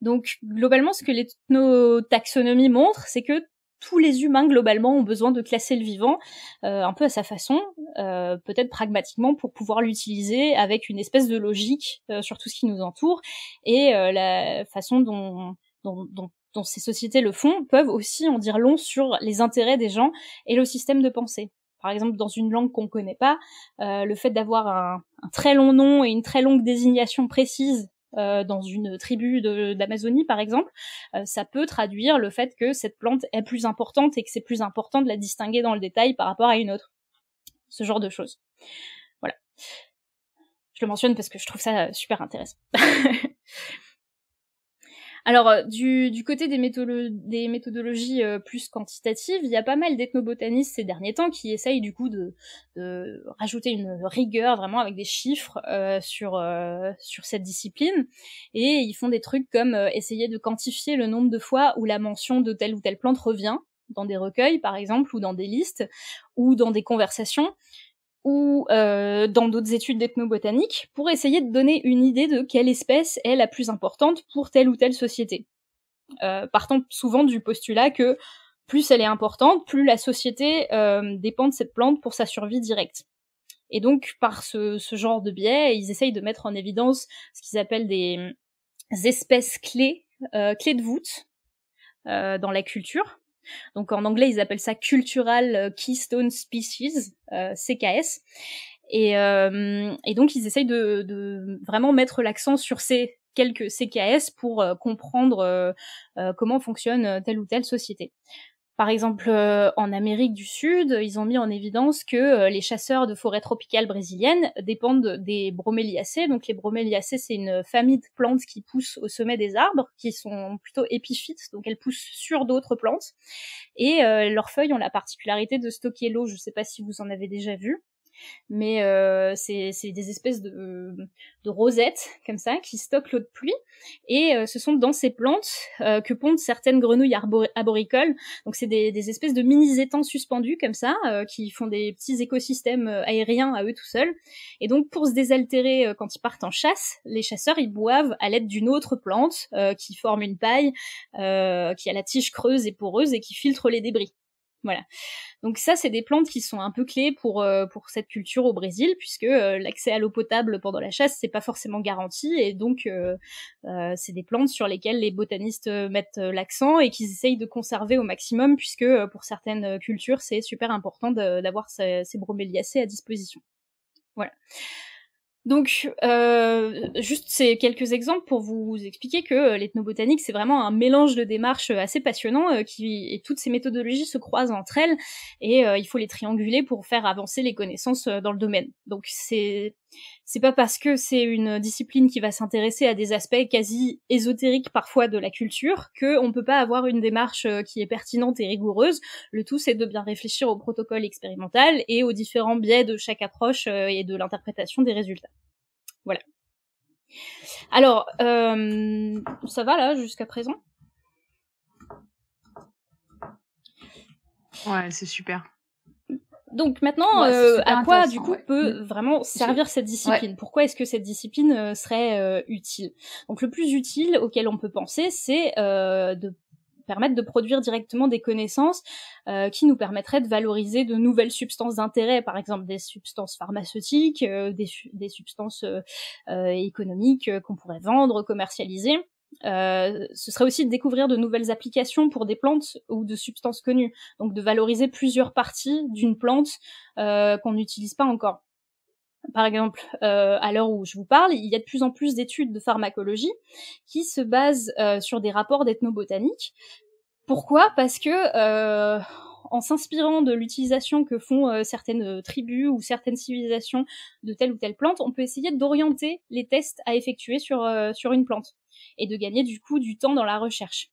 Donc globalement, ce que l'ethnotaxonomie montre, c'est que tous les humains globalement ont besoin de classer le vivant euh, un peu à sa façon, euh, peut-être pragmatiquement pour pouvoir l'utiliser avec une espèce de logique euh, sur tout ce qui nous entoure et la façon dont, ces sociétés le font peuvent aussi en dire long sur les intérêts des gens et le système de pensée. Par exemple, dans une langue qu'on connaît pas, le fait d'avoir un, un très long nom et une très longue désignation précise euh, dans une tribu d'Amazonie, par exemple, euh, ça peut traduire le fait que cette plante est plus importante et que c'est plus important de la distinguer dans le détail par rapport à une autre. Ce genre de choses. Voilà. Je le mentionne parce que je trouve ça euh, super intéressant. [laughs] Alors, euh, du, du côté des, méthodologies euh, plus quantitatives, il y a pas mal d'ethnobotanistes ces derniers temps qui essayent du coup de, rajouter une rigueur vraiment avec des chiffres euh, sur, sur cette discipline. Et ils font des trucs comme essayer de quantifier le nombre de fois où la mention de telle ou telle plante revient dans des recueils par exemple ou dans des listes ou dans des conversations ou euh, dans d'autres études d'ethnobotanique pour essayer de donner une idée de quelle espèce est la plus importante pour telle ou telle société. Euh, partant souvent du postulat que plus elle est importante, plus la société euh, dépend de cette plante pour sa survie directe. Et donc, par ce, ce genre de biais, ils essayent de mettre en évidence ce qu'ils appellent des espèces clés, clés de voûte dans la culture, donc en anglais, ils appellent ça Cultural euh, Keystone Species, euh, CKS. Et, euh, et, donc ils essayent de vraiment mettre l'accent sur ces quelques CKS pour comprendre comment fonctionne telle ou telle société. Par exemple, euh, en Amérique du Sud, ils ont mis en évidence que euh, les chasseurs de forêts tropicales brésiliennes dépendent des broméliacées. Donc les broméliacées, c'est une famille de plantes qui poussent au sommet des arbres, qui sont plutôt épiphytes, donc elles poussent sur d'autres plantes. Et euh, leurs feuilles ont la particularité de stocker l'eau. Je ne sais pas si vous en avez déjà vu mais euh, c'est des espèces de, rosettes comme ça qui stockent l'eau de pluie et euh, ce sont dans ces plantes euh, que pondent certaines grenouilles arboricoles donc c'est des, des, espèces de mini étangs suspendus comme ça qui font des petits écosystèmes aériens à eux tout seuls et donc pour se désaltérer quand ils partent en chasse les chasseurs ils boivent à l'aide d'une autre plante qui forme une paille qui a la tige creuse et poreuse et qui filtre les débris voilà. Donc ça, c'est des plantes qui sont un peu clés pour, euh, pour cette culture au Brésil, puisque euh, l'accès à l'eau potable pendant la chasse, c'est pas forcément garanti, et donc euh, c'est des plantes sur lesquelles les botanistes mettent l'accent et qu'ils essayent de conserver au maximum, puisque pour certaines cultures, c'est super important d'avoir ces, ces broméliacées à disposition. Voilà. Donc, euh, juste ces quelques exemples pour vous expliquer que euh, l'ethnobotanique, c'est vraiment un mélange de démarches euh, assez passionnant qui, et toutes ces méthodologies se croisent entre elles et il faut les trianguler pour faire avancer les connaissances dans le domaine. Donc, c'est c'est pas parce que c'est une discipline qui va s'intéresser à des aspects quasi ésotériques parfois de la culture qu'on on peut pas avoir une démarche euh, qui est pertinente et rigoureuse. Le tout, c'est de bien réfléchir au protocole expérimental et aux différents biais de chaque approche euh, et de l'interprétation des résultats. Voilà. Alors, euh, ça va là jusqu'à présent Ouais, c'est super donc maintenant, bah, euh, à quoi du coup peut mm. vraiment servir cette discipline Pourquoi est-ce que cette discipline euh, serait euh, utile Donc le plus utile auquel on peut penser, c'est de permettre de produire directement des connaissances qui nous permettraient de valoriser de nouvelles substances d'intérêt, par exemple des substances pharmaceutiques, des, substances économiques qu'on pourrait vendre, commercialiser. Euh, ce serait aussi de découvrir de nouvelles applications pour des plantes ou de substances connues. Donc de valoriser plusieurs parties d'une plante euh, qu'on n'utilise pas encore. Par exemple, euh, à l'heure où je vous parle, il y a de plus en plus d'études de pharmacologie qui se basent sur des rapports d'ethnobotanique. Pourquoi Parce que en s'inspirant de l'utilisation que font euh, certaines euh, tribus ou certaines civilisations de telle ou telle plante, on peut essayer d'orienter les tests à effectuer sur, euh, sur une plante et de gagner du coup du temps dans la recherche.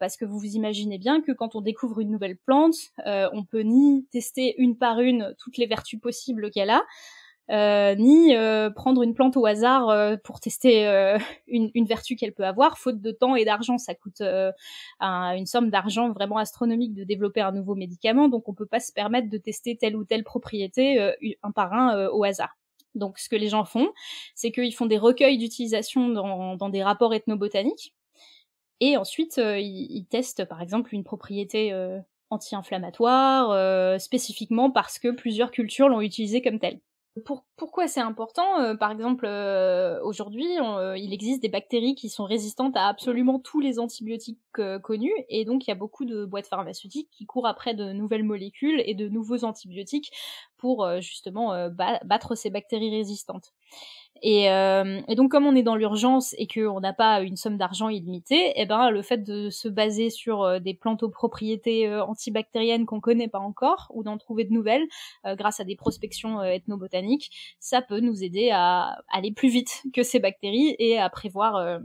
parce que vous vous imaginez bien que quand on découvre une nouvelle plante, on peut ni tester une par une toutes les vertus possibles qu'elle a, euh, ni euh, prendre une plante au hasard euh, pour tester [laughs] une, vertu qu'elle peut avoir, faute de temps et d'argent. Ça coûte une somme d'argent vraiment astronomique de développer un nouveau médicament, donc on peut pas se permettre de tester telle ou telle propriété un par un au hasard. Donc ce que les gens font, c'est qu'ils font des recueils d'utilisation dans, des rapports ethnobotaniques, et ensuite ils, testent par exemple une propriété anti-inflammatoire spécifiquement parce que plusieurs cultures l'ont utilisée comme telle pourquoi c'est important euh, Par exemple, euh, aujourd'hui, euh, il existe des bactéries qui sont résistantes à absolument tous les antibiotiques connus, et donc il y a beaucoup de boîtes pharmaceutiques qui courent après de nouvelles molécules et de nouveaux antibiotiques pour justement battre ces bactéries résistantes. Euh, et, donc, comme on est dans l'urgence et qu'on n'a pas une somme d'argent illimitée, eh ben, le fait de se baser sur euh, des plantes aux propriétés euh, antibactériennes qu'on connaît pas encore ou d'en trouver de nouvelles grâce à des prospections ethnobotaniques, ça peut nous aider à aller plus vite que ces bactéries et à prévoir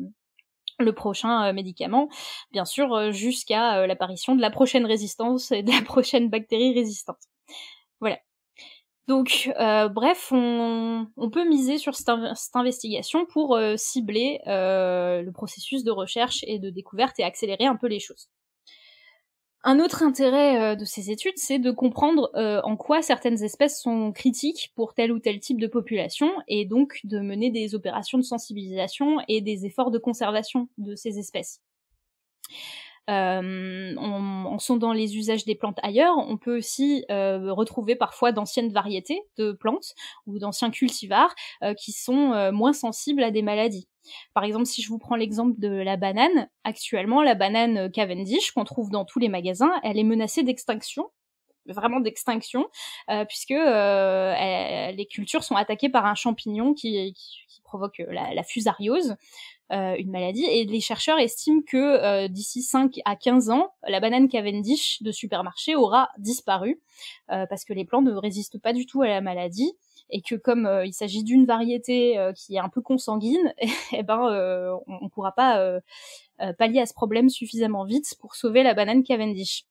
le prochain médicament, bien sûr, jusqu'à l'apparition de la prochaine résistance et de la prochaine bactérie résistante. Voilà, donc, euh, bref, on, peut miser sur cette, investigation pour euh, cibler euh, le processus de recherche et de découverte et accélérer un peu les choses. Un autre intérêt de ces études, c'est de comprendre en quoi certaines espèces sont critiques pour tel ou tel type de population, et donc de mener des opérations de sensibilisation et des efforts de conservation de ces espèces euh, on, en sondant les usages des plantes ailleurs, on peut aussi retrouver parfois d'anciennes variétés de plantes ou d'anciens cultivars qui sont moins sensibles à des maladies. Par exemple, si je vous prends l'exemple de la banane, actuellement la banane Cavendish qu'on trouve dans tous les magasins, elle est menacée d'extinction vraiment d'extinction, puisque les cultures sont attaquées par un champignon qui, provoque la, fusariose. Euh, une maladie. Et les chercheurs estiment que euh, d'ici 5 à 15 ans, la banane Cavendish de supermarché aura disparu euh, parce que les plants ne résistent pas du tout à la maladie et que comme il s'agit d'une variété qui est un peu consanguine, [laughs] eh ben on ne pourra pas pallier à ce problème suffisamment vite pour sauver la banane Cavendish.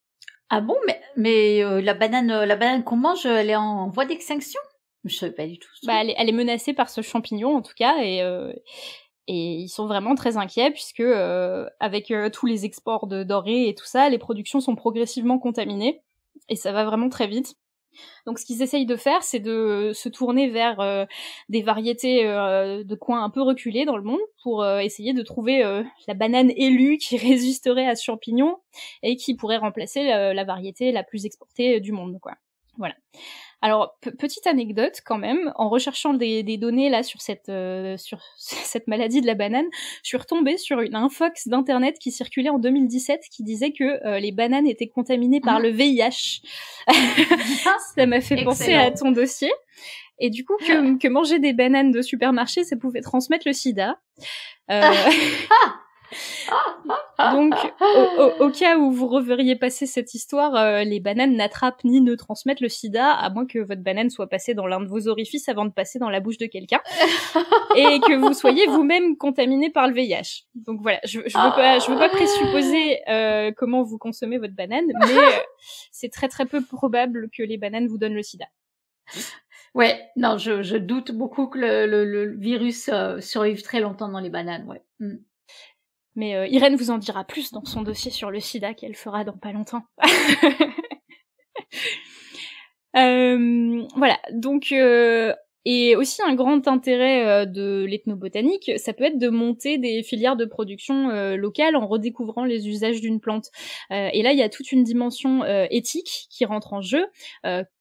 Ah bon, mais, mais la banane, la banane qu'on mange, elle est en voie d'extinction Je ne savais pas du tout. Bah, elle, est, elle, est, menacée par ce champignon en tout cas, et, et ils sont vraiment très inquiets puisque euh, avec euh, tous les exports de doré et tout ça, les productions sont progressivement contaminées et ça va vraiment très vite. Donc ce qu'ils essayent de faire, c'est de se tourner vers euh, des variétés de coins un peu reculés dans le monde pour essayer de trouver la banane élue qui [laughs] résisterait à ce champignon et qui pourrait remplacer la variété la plus exportée du monde. Quoi. Voilà. Alors petite anecdote quand même, en recherchant des, données là sur cette euh, sur [laughs] cette maladie de la banane, je suis retombée sur une infox d'internet qui circulait en 2017 qui disait que euh, les bananes étaient contaminées par ah. le VIH. Ah. [laughs] ça m'a fait penser à ton dossier. Et du coup ah. que, manger des bananes de supermarché, ça pouvait transmettre le sida. Euh... [laughs] [laughs] Donc, au, cas où vous reverriez passer cette histoire, euh, les bananes n'attrapent ni ne transmettent le sida, à moins que votre banane soit passée dans l'un de vos orifices avant de passer dans la bouche de quelqu'un, [laughs] et que vous soyez vous-même contaminé par le VIH. Donc voilà, je, ne veux, pas, présupposer euh, comment vous consommez votre banane, mais euh, c'est très très peu probable que les bananes vous donnent le sida. Ouais, non, je, doute beaucoup que le, virus survive très longtemps dans les bananes, ouais. Mm. Mais euh, Irène vous en dira plus dans son dossier sur le sida qu'elle fera dans pas longtemps. [laughs] Euh, voilà, donc euh, et aussi un grand intérêt euh, de l'ethnobotanique, ça peut être de monter des filières de production euh, locales en redécouvrant les usages d'une plante. Euh, et là, il y a toute une dimension éthique qui rentre en jeu.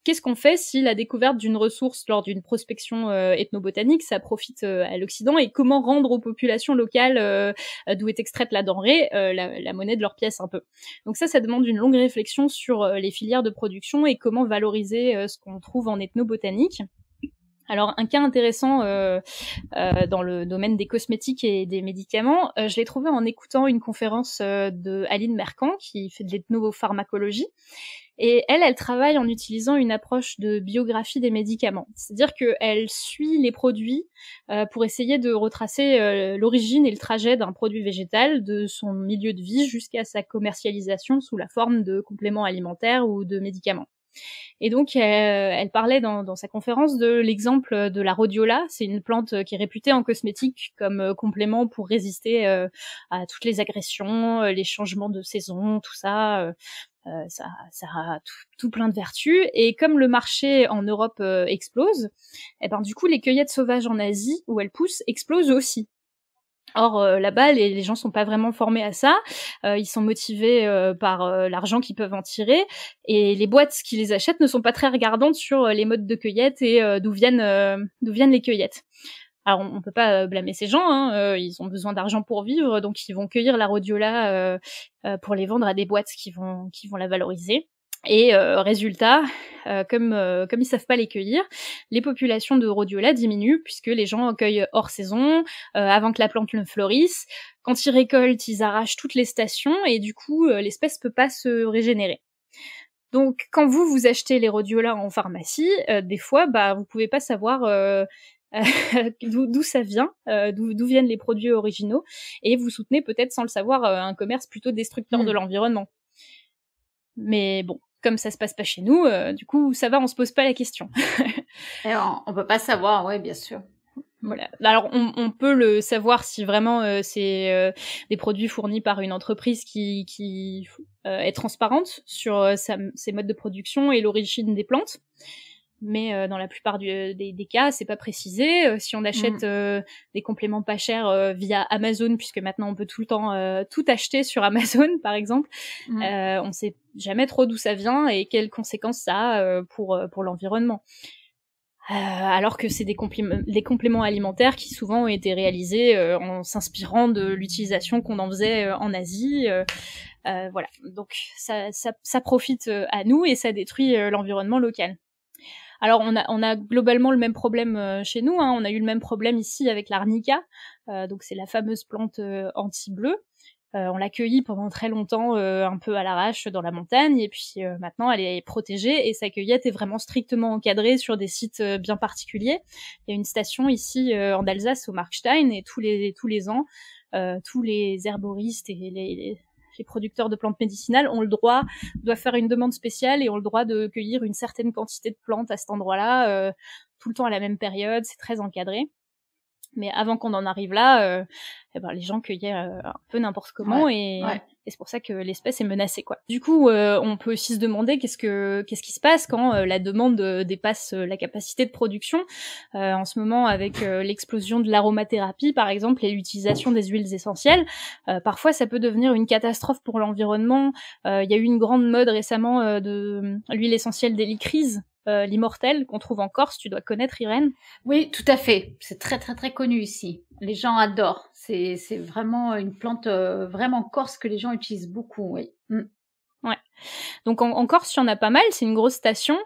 Qu'est-ce qu'on fait si la découverte d'une ressource lors d'une prospection ethnobotanique, ça profite à l'Occident et comment rendre aux populations locales d'où est extraite la denrée la, la, monnaie de leur pièce un peu. Donc ça, ça demande une longue réflexion sur les filières de production et comment valoriser ce qu'on trouve en ethnobotanique. Alors un cas intéressant euh, euh, dans le domaine des cosmétiques et des médicaments, euh, je l'ai trouvé en écoutant une conférence de Aline mercant qui fait de l'ethnopharmacologie. Et elle, elle travaille en utilisant une approche de biographie des médicaments. C'est-à-dire qu'elle suit les produits pour essayer de retracer l'origine et le trajet d'un produit végétal, de son milieu de vie jusqu'à sa commercialisation sous la forme de compléments alimentaires ou de médicaments. Et donc, euh, elle, parlait dans, sa conférence de l'exemple de la rhodiola. C'est une plante qui est réputée en cosmétique comme euh, complément pour résister euh, à toutes les agressions, les changements de saison, tout ça. ça, a tout, plein de vertus. Et comme le marché en Europe explose, eh ben, du coup, les cueillettes sauvages en Asie, où elles poussent, explosent aussi. Or euh, là-bas, les, gens gens sont pas vraiment formés à ça. Euh, ils sont motivés euh, par l'argent qu'ils peuvent en tirer, et les boîtes qui les achètent ne sont pas très regardantes sur les modes de cueillette et d'où viennent d'où viennent les cueillettes. Alors on, ne peut pas blâmer ces gens, hein. ils ont besoin d'argent pour vivre, donc ils vont cueillir la rhodiola pour les vendre à des boîtes qui vont qui vont la valoriser. Et euh, résultat, euh, comme, euh, comme ils savent pas les cueillir, les populations de rhodiola diminuent puisque les gens cueillent hors saison, avant que la plante ne fleurisse. Quand ils récoltent, ils arrachent toutes les stations et du coup, l'espèce peut pas se régénérer. Donc, quand vous vous achetez les rhodiolas en pharmacie, des fois, bah, vous pouvez pas savoir [laughs] d'où ça vient, d'où viennent les produits originaux, et vous soutenez peut-être sans le savoir un commerce plutôt destructeur de mmh. l'environnement. Mais bon, comme ça se passe pas chez nous, euh, du coup, ça va, on se pose pas la question. [laughs] on, peut pas savoir, oui, bien sûr. Voilà. Alors, on, peut le savoir si vraiment euh, c'est euh, des produits fournis par une entreprise qui, est transparente sur ses modes de production et l'origine des plantes mais euh, dans la plupart euh, des, cas, c'est pas précisé. Euh, si on achète mmh. des compléments pas chers via Amazon, puisque maintenant on peut tout le temps tout acheter sur Amazon, [laughs] par exemple, mmh. on sait jamais trop d'où ça vient et quelles conséquences ça a pour pour l'environnement. alors que c'est des, compléments, des, compléments alimentaires qui souvent ont été réalisés en s'inspirant de l'utilisation qu'on en faisait en Asie. voilà, donc ça, ça, profite à nous et ça détruit l'environnement local. Alors on a, globalement le même problème euh, chez nous. Hein. On a eu le même problème ici avec l'arnica. Euh, donc c'est la fameuse plante euh, anti bleu on l'a cueillie pendant très longtemps un peu à l'arrache dans la montagne et puis maintenant elle est protégée et sa cueillette est vraiment strictement encadrée sur des sites bien particuliers. Il y a une station ici en Alsace au Markstein et tous les, tous les ans tous les herboristes et les, les producteurs de plantes médicinales ont le droit, doivent faire une demande spéciale et ont le droit de cueillir une certaine quantité de plantes à cet endroit-là, euh, tout le temps à la même période, c'est très encadré. Mais avant qu'on en arrive là, euh, eh ben, les gens cueillaient euh, un peu n'importe comment et, et c'est pour ça que l'espèce est menacée. quoi. Du coup, euh, on peut aussi se demander qu'est-ce qu'est-ce qui se passe quand la demande dépasse la capacité de production. en ce moment, avec l'explosion de l'aromathérapie, par exemple, et l'utilisation des huiles essentielles, parfois ça peut devenir une catastrophe pour l'environnement. Il y a eu une grande mode récemment de l'huile essentielle d'hélicrise euh, l'immortel qu'on trouve en Corse. Tu dois connaître Irène. Oui, tout à fait. C'est très très très connu ici. Les gens adorent. C'est vraiment une plante euh, vraiment corse que les gens utilisent beaucoup. Oui. Mm. Ouais. Donc en, si Corse, il y en a pas mal. C'est une grosse station.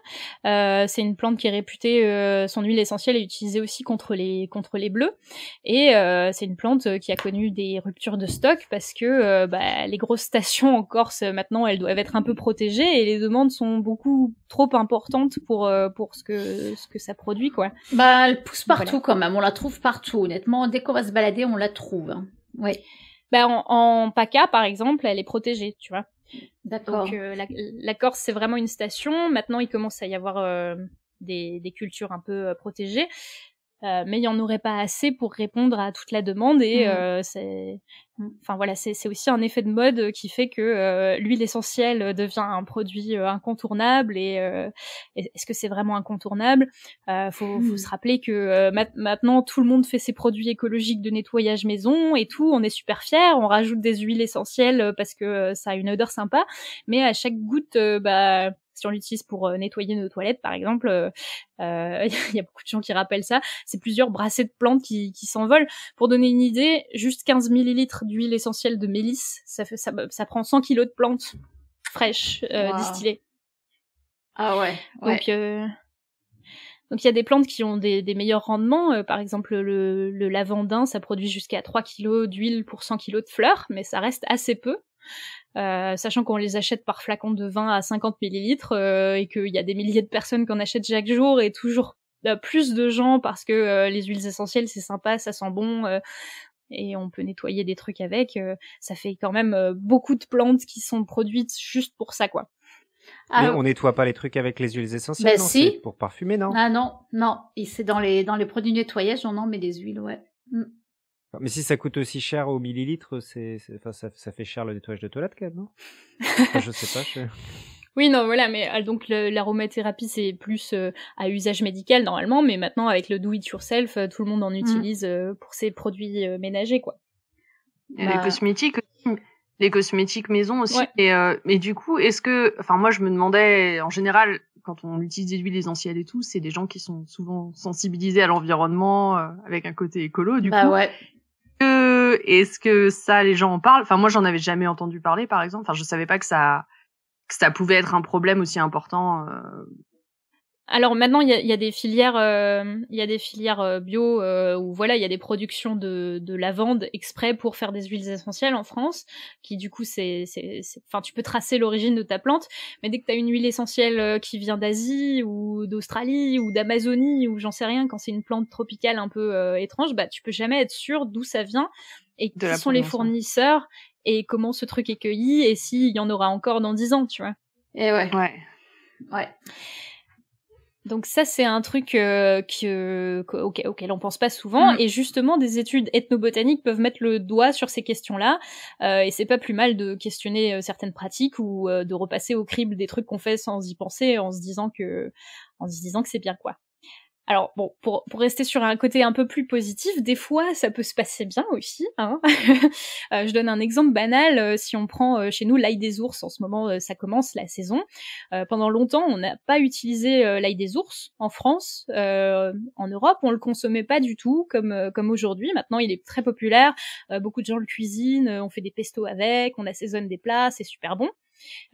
Euh, c'est une plante qui est réputée. Euh, son huile essentielle est utilisée aussi contre les contre les bleus. Et euh, c'est une plante qui a connu des ruptures de stock parce que bah, les grosses [laughs] stations en Corse maintenant, elles doivent être un peu protégées et les demandes sont beaucoup trop importantes pour pour ce que ce que ça produit quoi. Bah, elle pousse partout quand même. On la trouve partout. Honnêtement, dès qu'on va se balader, on la trouve. Bah, en, en, PACA, par exemple, elle est protégée, tu vois. D'accord. Euh, la, Corse, c'est vraiment une station. Maintenant, il commence à y avoir euh, des, cultures un peu euh, protégées. Euh, mais il n'y en aurait pas assez pour répondre à toute la demande. Et mmh euh, c'est, mmh, enfin voilà, c'est aussi un effet de mode euh, qui fait que l'huile essentielle devient un produit incontournable. Et est-ce que c'est vraiment incontournable faut, faut, se mmh. rappeler que maintenant tout le monde fait ses produits écologiques de nettoyage maison et tout. On est super fier On rajoute des huiles essentielles parce que ça a une odeur sympa. Mais à chaque goutte, bah si on l'utilise pour euh, nettoyer nos toilettes, par exemple, euh, euh, [laughs] il y a beaucoup de gens qui rappellent ça. C'est plusieurs brassées de plantes qui, s'envolent. Pour donner une idée, juste 15 millilitres d'huile essentielle de mélisse, ça, fait, ça, bah, ça prend 100 kilos de plantes fraîches distillées. Ah ouais. Donc, Donc il y a des plantes qui ont des, meilleurs rendements. par exemple, le, le, lavandin, ça produit jusqu'à 3 kg d'huile pour 100 kg de fleurs, mais ça reste assez peu. Euh, sachant qu'on les achète par flacon de 20 à 50 millilitres euh, et qu'il y a des milliers de personnes qu'on achète chaque jour et toujours euh, plus de gens parce que les huiles essentielles c'est sympa, ça sent bon et on peut nettoyer des trucs avec. ça fait quand même beaucoup de plantes qui sont produites juste pour ça quoi. Mais on nettoie pas les trucs avec les huiles essentielles, ben Pour parfumer, non Ah non, non. Et c'est dans les dans les produits nettoyage, on en met des huiles, ouais. Mm. Mais si ça coûte aussi cher au millilitre, c'est, enfin, ça, ça, fait cher le nettoyage de toilette quand même, non Je sais pas. [laughs] [laughs] Oui, non, voilà, mais ah, donc l'aromathérapie, c'est plus euh, à usage médical normalement, mais maintenant avec le do-it-yourself, euh, tout le monde en mmh. utilise euh, pour ses produits ménagers, quoi. Et Les bah cosmétiques les cosmétiques maison aussi. Et, mais du coup, est-ce que, enfin, moi je me demandais, en général, quand on utilise des huiles essentielles et tout, c'est des gens qui sont souvent sensibilisés à l'environnement, avec un côté écolo, du bah coup. Ouais est-ce que ça les gens en parlent moi j'en avais jamais entendu parler par exemple. Enfin je savais pas que ça ça pouvait être un problème aussi important. Euh. Alors maintenant il y a, des filières il y a des filières euh, euh, bio où voilà il y a des productions de, de lavande exprès pour faire des huiles essentielles en France qui du coup c'est enfin tu peux tracer l'origine de ta plante mais dès que tu as une huile essentielle qui vient d'Asie ou d'Australie ou d'Amazonie ou j'en sais rien quand c'est une plante tropicale un peu étrange bah tu peux jamais être sûr d'où ça vient et qui sont les fournisseurs et comment ce truc est cueilli et s'il y en aura encore dans 10 ans, tu vois. Et eh ouais. Ouais. Ouais. Donc ça, c'est un truc euh, que, auquel, auquel on pense pas souvent. Mm. Et justement, des études ethnobotaniques peuvent mettre le doigt sur ces questions-là. Euh, et c'est pas plus mal de questionner euh, certaines pratiques ou euh, de repasser au crible des trucs qu'on fait sans y penser, en se disant que, en se disant que c'est bien quoi. Alors bon, pour, pour, rester sur un côté un peu plus positif, des fois ça peut se passer bien aussi. Hein. [laughs] Euh, je donne un exemple banal. Euh, si on prend euh, chez nous l'ail des ours, en ce moment ça commence la saison. pendant longtemps, on n'a pas utilisé l'ail des ours en France, en Europe, on le consommait pas du tout comme comme aujourd'hui. Maintenant, il est très populaire. beaucoup de gens le cuisinent. On fait des pestos avec, on assaisonne des plats, c'est super bon.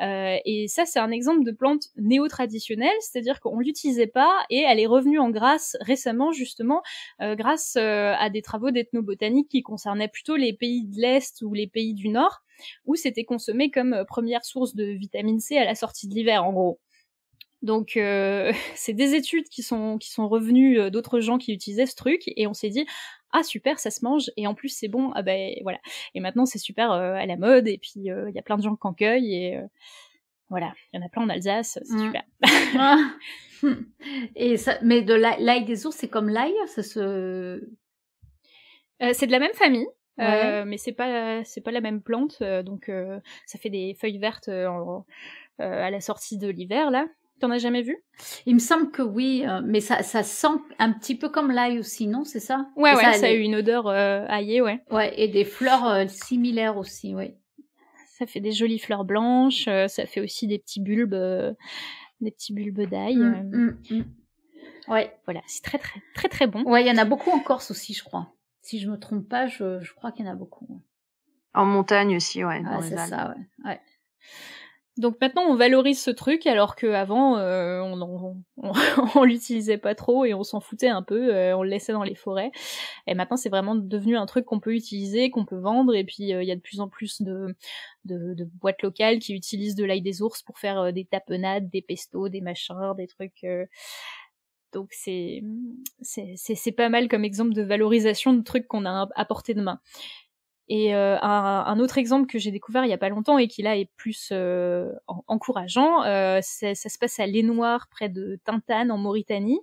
Euh, et ça, c'est un exemple de plante néo-traditionnelle, c'est-à-dire qu'on l'utilisait pas et elle est revenue en grâce récemment, justement, euh, grâce euh, à des travaux d'ethnobotanique qui concernaient plutôt les pays de l'Est ou les pays du Nord, où c'était consommé comme première source de vitamine C à la sortie de l'hiver, en gros. Donc [laughs] c'est des études qui sont qui sont revenues d'autres gens qui utilisaient ce truc et on s'est dit ah super, ça se mange et en plus c'est bon, ah ben voilà. Et maintenant c'est super euh, à la mode et puis euh, il y a plein de gens qui en cueillent et euh, voilà, il y en a plein en Alsace, c'est mmh. super. Ah. [laughs] et ça, mais de l'ail des ours, c'est comme l'ail, ça se. c'est de la même famille. mais c'est pas c'est pas la même plante donc ça fait des feuilles vertes à la sortie de l'hiver là T'en as jamais vu Il me semble que oui, euh, mais ça, ça sent un petit peu comme l'ail aussi, non C'est ça Ouais, ouais, ça, a eu une odeur euh, aillée, ouais. Ouais, et des fleurs euh, similaires aussi, ouais. Ça fait des jolies fleurs blanches, ça fait aussi des petits bulbes, des petits bulbes d'ail. Mmh, mmh, mmh. Ouais. Voilà, c'est très très très très bon. Ouais, il y en a beaucoup en Corse aussi, je crois. Si je me trompe pas, je, je crois qu'il y en a beaucoup. En montagne aussi, ouais. Ah, c'est ça, ouais. ouais. Donc maintenant, on valorise ce truc alors qu'avant, euh, on, [laughs] on, l'utilisait pas trop et on s'en foutait un peu, euh, on le laissait dans les forêts. Et maintenant, c'est vraiment devenu un truc qu'on peut utiliser, qu'on peut vendre. Et puis, euh, il y a de plus en plus de, de, boîtes locales qui utilisent de l'ail des ours pour faire des tapenades, des pestos, des machins, des trucs. Donc c'est, c'est, pas mal comme exemple de valorisation de trucs qu'on a apporté de main. Et euh, un, autre exemple que j'ai découvert il y a pas longtemps et qui là est plus euh, encourageant, euh, ça se passe à Lénoir près de Tintane en Mauritanie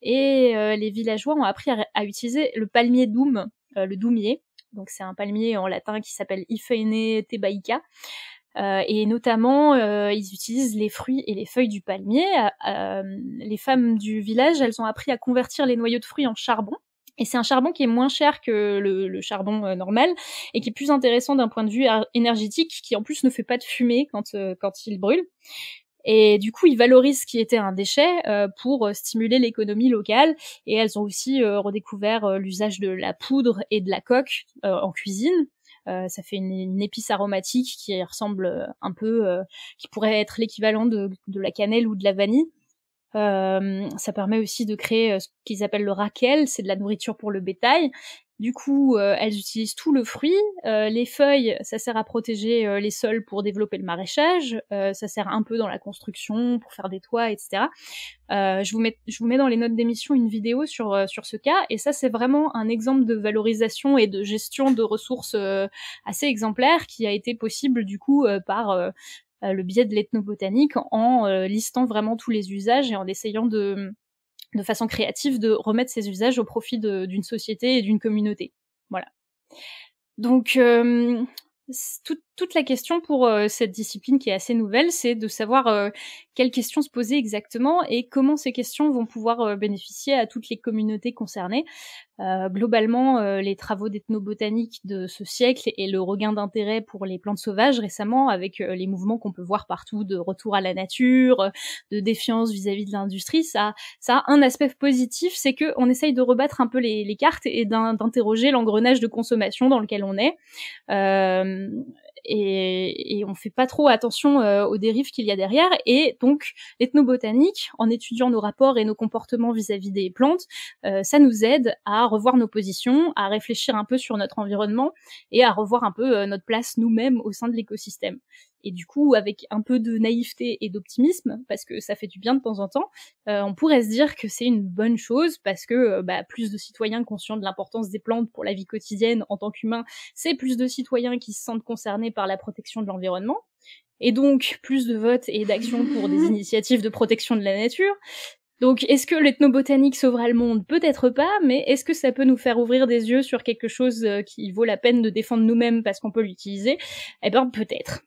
et les villageois ont appris à, à utiliser le palmier doum, le doumier. Donc c'est un palmier en latin qui s'appelle Ifeine tebaica. et notamment, ils utilisent les fruits et les feuilles du palmier. les femmes du village, elles ont appris à convertir les noyaux de fruits en charbon et c'est un charbon qui est moins cher que le, charbon euh, normal et qui est plus intéressant d'un point de vue énergétique, qui en plus ne fait pas de fumée quand, euh, quand il brûle. Et du coup, ils valorisent ce qui était un déchet euh, pour stimuler l'économie locale. Et elles ont aussi redécouvert l'usage de la poudre et de la coque en cuisine. ça fait une, épice aromatique qui ressemble un peu, qui pourrait être l'équivalent de, la cannelle ou de la vanille. Euh, ça permet aussi de créer euh, ce qu'ils appellent le raquel, c'est de la nourriture pour le bétail. Du coup, euh, elles utilisent tout le fruit. les feuilles, ça sert à protéger les sols pour développer le maraîchage. ça sert un peu dans la construction, pour faire des toits, etc. je, vous mets, je vous mets dans les notes d'émission une vidéo sur, sur ce cas. Et ça, c'est vraiment un exemple de valorisation et de gestion de ressources assez exemplaire qui a été possible, du coup, par euh, le biais de l'ethnobotanique en euh, listant vraiment tous les usages et en essayant de, de façon créative de remettre ces usages au profit d'une société et d'une communauté. Voilà. Donc, euh, tout, toute la question pour euh, cette discipline qui est assez nouvelle, c'est de savoir euh, quelles questions se poser exactement et comment ces questions vont pouvoir euh, bénéficier à toutes les communautés concernées. globalement, les travaux d'ethnobotanique de ce siècle et le regain d'intérêt pour les plantes sauvages récemment, avec les mouvements qu'on peut voir partout de retour à la nature, de défiance vis-à-vis de l'industrie, ça, ça a un aspect positif, c'est que on essaye de rebattre un peu les, les cartes et d'interroger l'engrenage de consommation dans lequel on est et, et on fait pas trop attention euh, aux dérives qu'il y a derrière. Et donc, l'ethnobotanique, en étudiant nos rapports et nos comportements vis-à-vis des plantes, euh, ça nous aide à revoir nos positions, à réfléchir un peu sur notre environnement et à revoir un peu euh, notre place nous-mêmes au sein de l'écosystème. Et du coup, avec un peu de naïveté et d'optimisme, parce que ça fait du bien de temps en temps, euh, on pourrait se dire que c'est une bonne chose parce que euh, bah, plus de citoyens conscients de l'importance des plantes pour la vie quotidienne en tant qu'humain, c'est plus de citoyens qui se sentent concernés par la protection de l'environnement. Et donc, plus de votes et d'actions pour des [laughs] initiatives de protection de la nature. Donc, est-ce que l'ethnobotanique sauvera le monde Peut-être pas, mais est-ce que ça peut nous faire ouvrir des yeux sur quelque chose euh, qui vaut la peine de défendre nous-mêmes parce qu'on peut l'utiliser Eh ben, peut-être.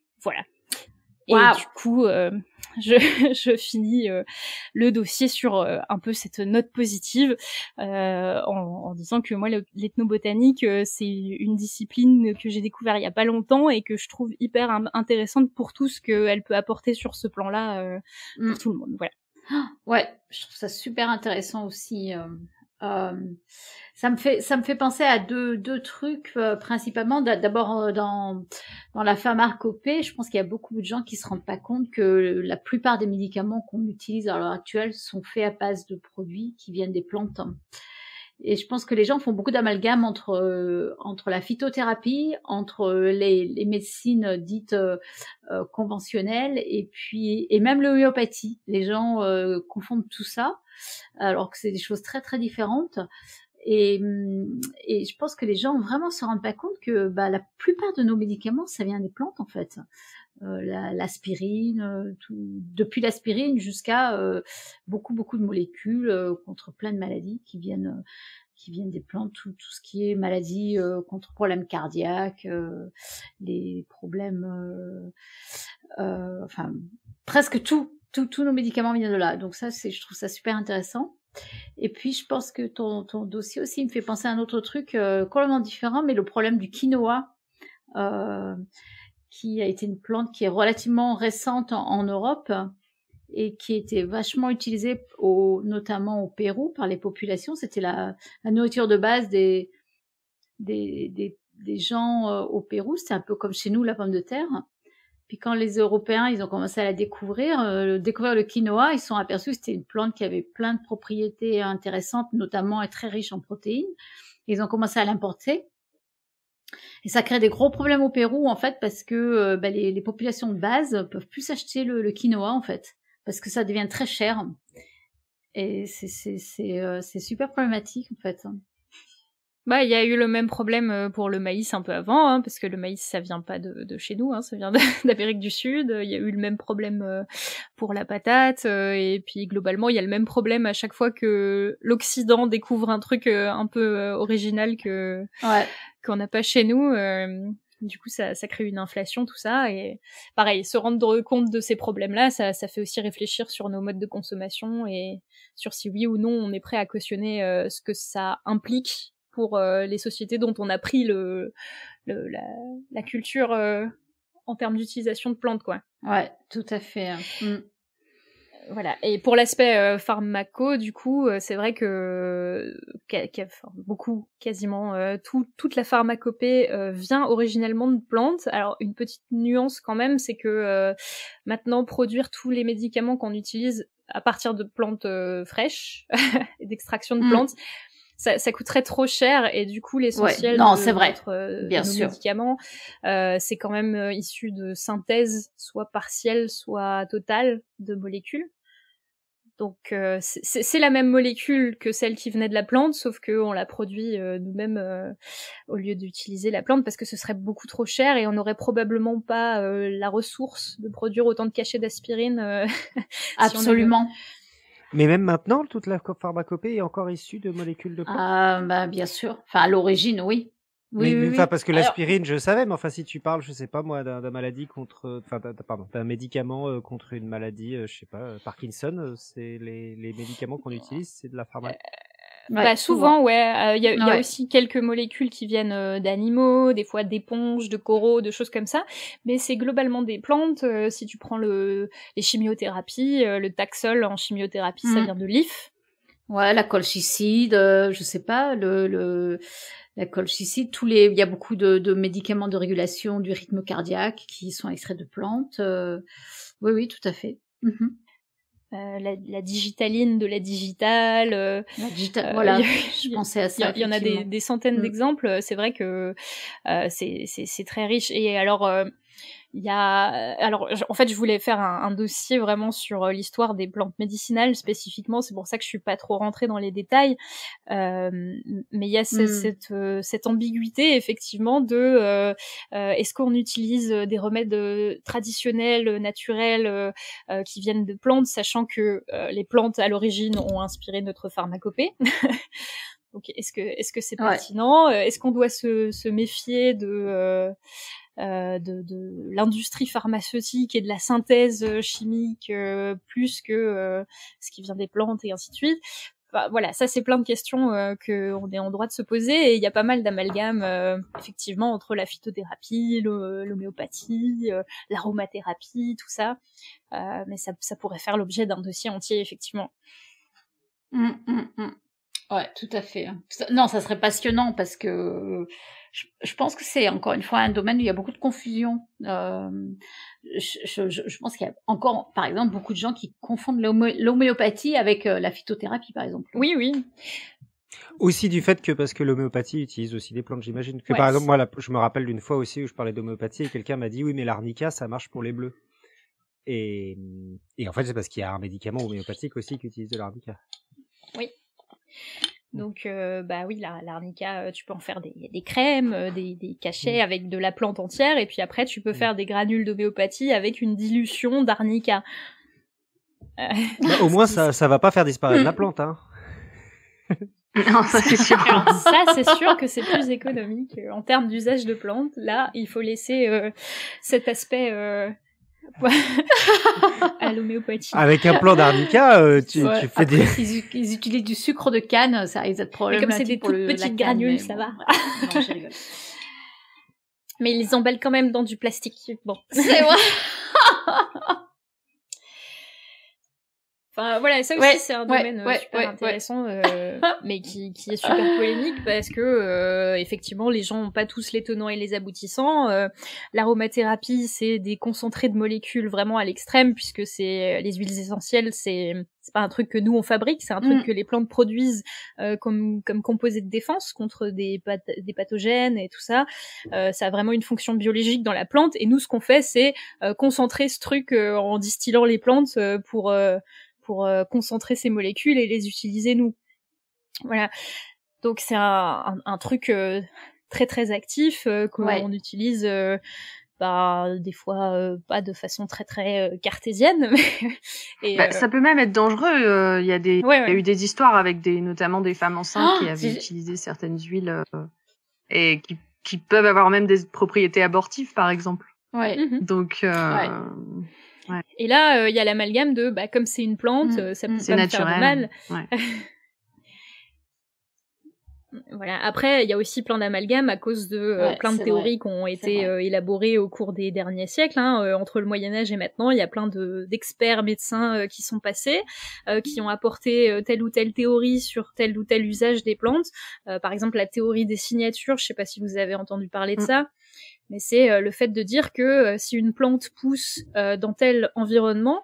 Voilà. Et du coup, euh, [laughs] je, finis euh, le dossier sur euh, un peu cette note positive en, disant que moi, l'ethnobotanique, c'est une discipline que j'ai découvert il y a pas longtemps et que je trouve hyper intéressante pour tout ce qu'elle peut apporter sur ce plan-là pour mmh. tout le monde. Voilà. Oh, ouais, je trouve ça super intéressant aussi euh, ça me fait ça me fait penser à deux deux trucs euh, principalement. D'abord euh, dans dans la pharmacopée, je pense qu'il y a beaucoup de gens qui se rendent pas compte que la plupart des médicaments qu'on utilise à l'heure actuelle sont faits à base de produits qui viennent des plantes. Hein. Et je pense que les gens font beaucoup d'amalgame entre euh, entre la phytothérapie, entre euh, les, les médecines dites euh, conventionnelles et puis et même l'homéopathie. Les gens confondent tout ça, alors que c'est des choses très très différentes. Et, mm, et, je pense que les gens vraiment se rendent pas compte que bah, la plupart de nos médicaments, ça vient des plantes en fait. Euh, l'aspirine, euh, depuis l'aspirine jusqu'à euh, beaucoup beaucoup de molécules contre plein de maladies qui viennent qui viennent des plantes, tout, ce qui est maladie contre problèmes cardiaques, les problèmes, enfin presque tout, tous nos médicaments viennent de là. Donc ça, je trouve ça super intéressant. Et puis, je pense que ton, dossier aussi me fait penser à un autre truc complètement différent, mais le problème du quinoa. Euh, qui a été une plante qui est relativement récente en, Europe et qui était vachement utilisée notamment au Pérou par les populations. C'était la, nourriture de base des, des, gens euh, au Pérou. C'est un peu comme chez nous la pomme de terre. Puis quand les Européens, ils ont commencé à la découvrir, euh, découvrir le quinoa, ils sont aperçus que c'était une plante qui avait plein de propriétés intéressantes, notamment est très riche en protéines. Ils ont commencé à l'importer. Et ça crée des gros problèmes au Pérou, en fait, parce que euh, bah, les, populations de base peuvent plus acheter le, quinoa, en fait, parce que ça devient très cher. Et c'est, c'est euh, super problématique, en fait. Bah, il y a eu le même problème euh, pour le maïs un peu avant, hein, parce que le maïs, ça vient pas de, chez nous, hein, ça vient [laughs] d'Amérique du Sud. Il y a eu le même problème euh, pour la patate, euh, et puis globalement, il y a le même problème à chaque fois que l'Occident découvre un truc un peu original que ouais. qu'on n'a pas chez nous. du coup, ça, crée une inflation, tout ça. Et pareil, se rendre compte de ces problèmes-là, ça, fait aussi réfléchir sur nos modes de consommation et sur si oui ou non on est prêt à cautionner ce que ça implique pour euh, les sociétés dont on a pris le, la, culture euh, en termes d'utilisation de plantes, quoi. Ouais, tout à fait. Hein. Mm. Euh, voilà. Et pour l'aspect pharmaco, du coup, c'est vrai que beaucoup, quasiment toute la pharmacopée vient originellement de plantes. Alors une petite nuance quand même, c'est que maintenant produire tous les médicaments qu'on utilise à partir de plantes fraîches, [laughs] et d'extraction de mm. plantes, ça, ça, coûterait trop cher et du coup l'essentiel de, Notre, euh, Bien euh, c'est quand même euh, issu de synthèse soit partielle, soit totale de molécules. Donc euh, c'est la même molécule que celle qui venait de la plante, sauf qu'on la produit nous-mêmes au lieu d'utiliser la plante parce que ce serait beaucoup trop cher et on n'aurait probablement pas la ressource de produire autant de cachets d'aspirine. [laughs] Absolument. Mais même maintenant, toute la pharmacopée est encore issue de molécules de plantes Ah, bah, bien sûr. Enfin, à l'origine, oui. Oui, parce que l'aspirine, je savais, mais enfin, si tu parles, je sais pas moi, d'un maladie contre, euh, enfin, pardon, d'un médicament euh, contre une maladie, euh, je sais pas, Parkinson, c'est les, les, médicaments qu'on utilise, c'est de la pharmacopée bah, souvent, ouais. Euh, il y, a aussi quelques molécules qui viennent euh, d'animaux, des fois d'éponges, de coraux, de choses comme ça. Mais c'est globalement des plantes. Euh, si tu prends le, les chimiothérapies, le taxol en chimiothérapie, ça mm. vient de l'if. Ouais, la colchicide, je sais pas, le, le la colchicide, tous les, il y a beaucoup de, médicaments de régulation du rythme cardiaque qui sont extraits de plantes. oui, oui, tout à fait. Mm-hmm. Euh, la, digitaline de la digitale. Euh, voilà, euh, [laughs] je pensais à ça. Il y, en a des, centaines mm. d'exemples. C'est vrai que c'est très riche. Et alors, il y a, euh, alors, en fait, je voulais faire un, dossier vraiment sur euh, l'histoire des plantes médicinales spécifiquement. C'est pour ça que je suis pas trop rentrée dans les détails. Euh, mais il y a hmm. cette, euh, cette, ambiguïté effectivement de est-ce qu'on utilise des remèdes traditionnels, naturels qui viennent de plantes, sachant que les plantes à l'origine ont inspiré notre pharmacopée. Donc, [laughs] est-ce que est-ce que c'est pertinent Est-ce qu'on doit se, se méfier de euh, de, de l'industrie pharmaceutique et de la synthèse euh, chimique euh, plus que ce qui vient des plantes et ainsi de suite. voilà, ça c'est plein de questions euh, qu'on est en droit de se poser et il y a pas mal d'amalgames effectivement entre la phytothérapie, l'homéopathie, l'aromathérapie, tout ça. mais ça, ça, pourrait faire l'objet d'un dossier entier effectivement. Mmh, mmh, mmh. Ouais, tout à fait. Non, ça serait passionnant parce que je, pense que c'est encore une fois un domaine où il y a beaucoup de confusion. Euh, je, pense qu'il y a encore, par exemple, beaucoup de gens qui confondent l'homéopathie avec euh, la phytothérapie, par exemple. Oui, oui. Aussi du fait que, parce que l'homéopathie utilise aussi des plantes, j'imagine. par exemple, moi, je me rappelle d'une fois aussi où je parlais d'homéopathie et quelqu'un m'a dit Oui, mais l'arnica, ça marche pour les bleus. Et, en fait, c'est parce qu'il y a un médicament homéopathique aussi qui utilise de l'arnica. Oui. Mmh. Donc, euh, bah oui, l'arnica, euh, tu peux en faire des, crèmes, euh, des, cachets mmh. avec de la plante entière, et puis après, tu peux mmh. faire des granules d'homéopathie avec une dilution d'arnica. Bah, au moins, ça, ça va pas faire disparaître la [laughs] plante, hein. Non, ça c'est sûr. sûr que c'est plus économique en termes d'usage de plantes. Là, il faut laisser cet aspect [laughs] à l'homéopathie. Avec un plan d'arnica, euh, tu, fais des. Ils, utilisent du sucre de canne, ça ils ont problème. comme c'est des petites granules, ça va. [laughs] Mais ils emballent quand même dans du plastique. Bon. C'est moi [laughs] voilà, ça aussi c'est un domaine euh, super intéressant, euh, [laughs] mais qui, qui, est super polémique parce que euh, effectivement les gens n'ont pas tous les tenants et les aboutissants. L'aromathérapie c'est des concentrés de molécules vraiment à l'extrême puisque c'est les huiles essentielles, c'est c'est pas un truc que nous on fabrique, c'est un truc mm. que les plantes produisent comme comme composé de défense contre des des pathogènes et tout ça. ça a vraiment une fonction biologique dans la plante et nous ce qu'on fait c'est concentrer ce truc en distillant les plantes pour pour euh, concentrer ces molécules et les utiliser nous. Voilà. Donc c'est un, truc euh, très très actif euh, qu'on utilise bah, des fois pas de façon très très cartésienne. [laughs] et, bah, Ça peut même être dangereux. Il y, a des, eu des histoires avec des, notamment des femmes enceintes qui ah, avaient utilisé certaines huiles et qui, peuvent avoir même des propriétés abortives, par exemple. Mmh Donc. Et là, euh, il y a l'amalgame de, bah, comme c'est une plante, mm. euh, ça mm. peut pas me faire mal. [laughs] Voilà. Après, il y a aussi plein d'amalgames à cause de euh, plein de théories qui ont été euh, élaborées au cours des derniers siècles. Hein. Euh, entre le Moyen Âge et maintenant, il y a plein d'experts médecins qui sont passés, qui ont apporté telle ou telle théorie sur tel ou tel usage des plantes. par exemple, la théorie des signatures. Je ne sais pas si vous avez entendu parler de mm. ça. Mais c'est le fait de dire que si une plante pousse dans tel environnement,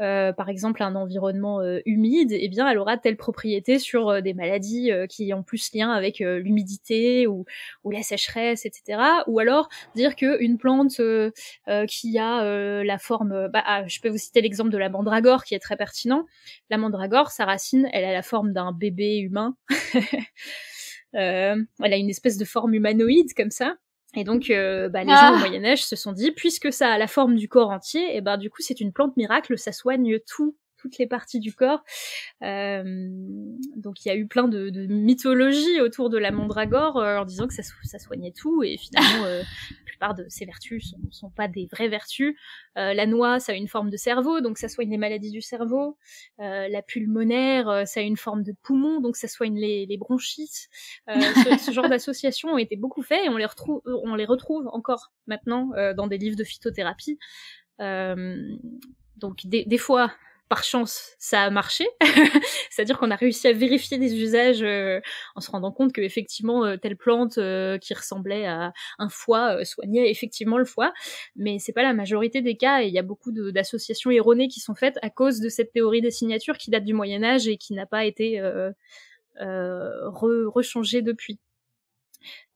euh, par exemple un environnement euh, humide, eh bien elle aura telle propriété sur euh, des maladies qui ont plus lien avec l'humidité ou, la sécheresse, etc. Ou alors dire qu'une plante qui a la forme, bah, ah, je peux vous citer l'exemple de la mandragore qui est très pertinent. La mandragore, sa racine, elle a la forme d'un bébé humain. [laughs] elle a une espèce de forme humanoïde comme ça. Et donc, euh, bah, les ah. gens au Moyen Âge se sont dit, puisque ça a la forme du corps entier, et ben du coup, c'est une plante miracle, ça soigne tout toutes les parties du corps. Euh, donc il y a eu plein de, mythologies autour de la mandragore euh, en disant que ça, soignait tout et finalement euh, la plupart de ces vertus sont, sont pas des vraies vertus. la noix ça a une forme de cerveau donc ça soigne les maladies du cerveau. la pulmonaire ça a une forme de poumon donc ça soigne les, les bronchites. [laughs] ce, genre d'associations ont été beaucoup faites et on les, retrouve, on les retrouve encore maintenant dans des livres de phytothérapie. donc des, des fois par chance, ça a marché. [laughs] C'est-à-dire qu'on a réussi à vérifier des usages euh, en se rendant compte que effectivement euh, telle plante euh, qui ressemblait à un foie soignait effectivement le foie, mais c'est pas la majorité des cas et il y a beaucoup d'associations erronées qui sont faites à cause de cette théorie des signatures qui date du Moyen Âge et qui n'a pas été rechangée depuis.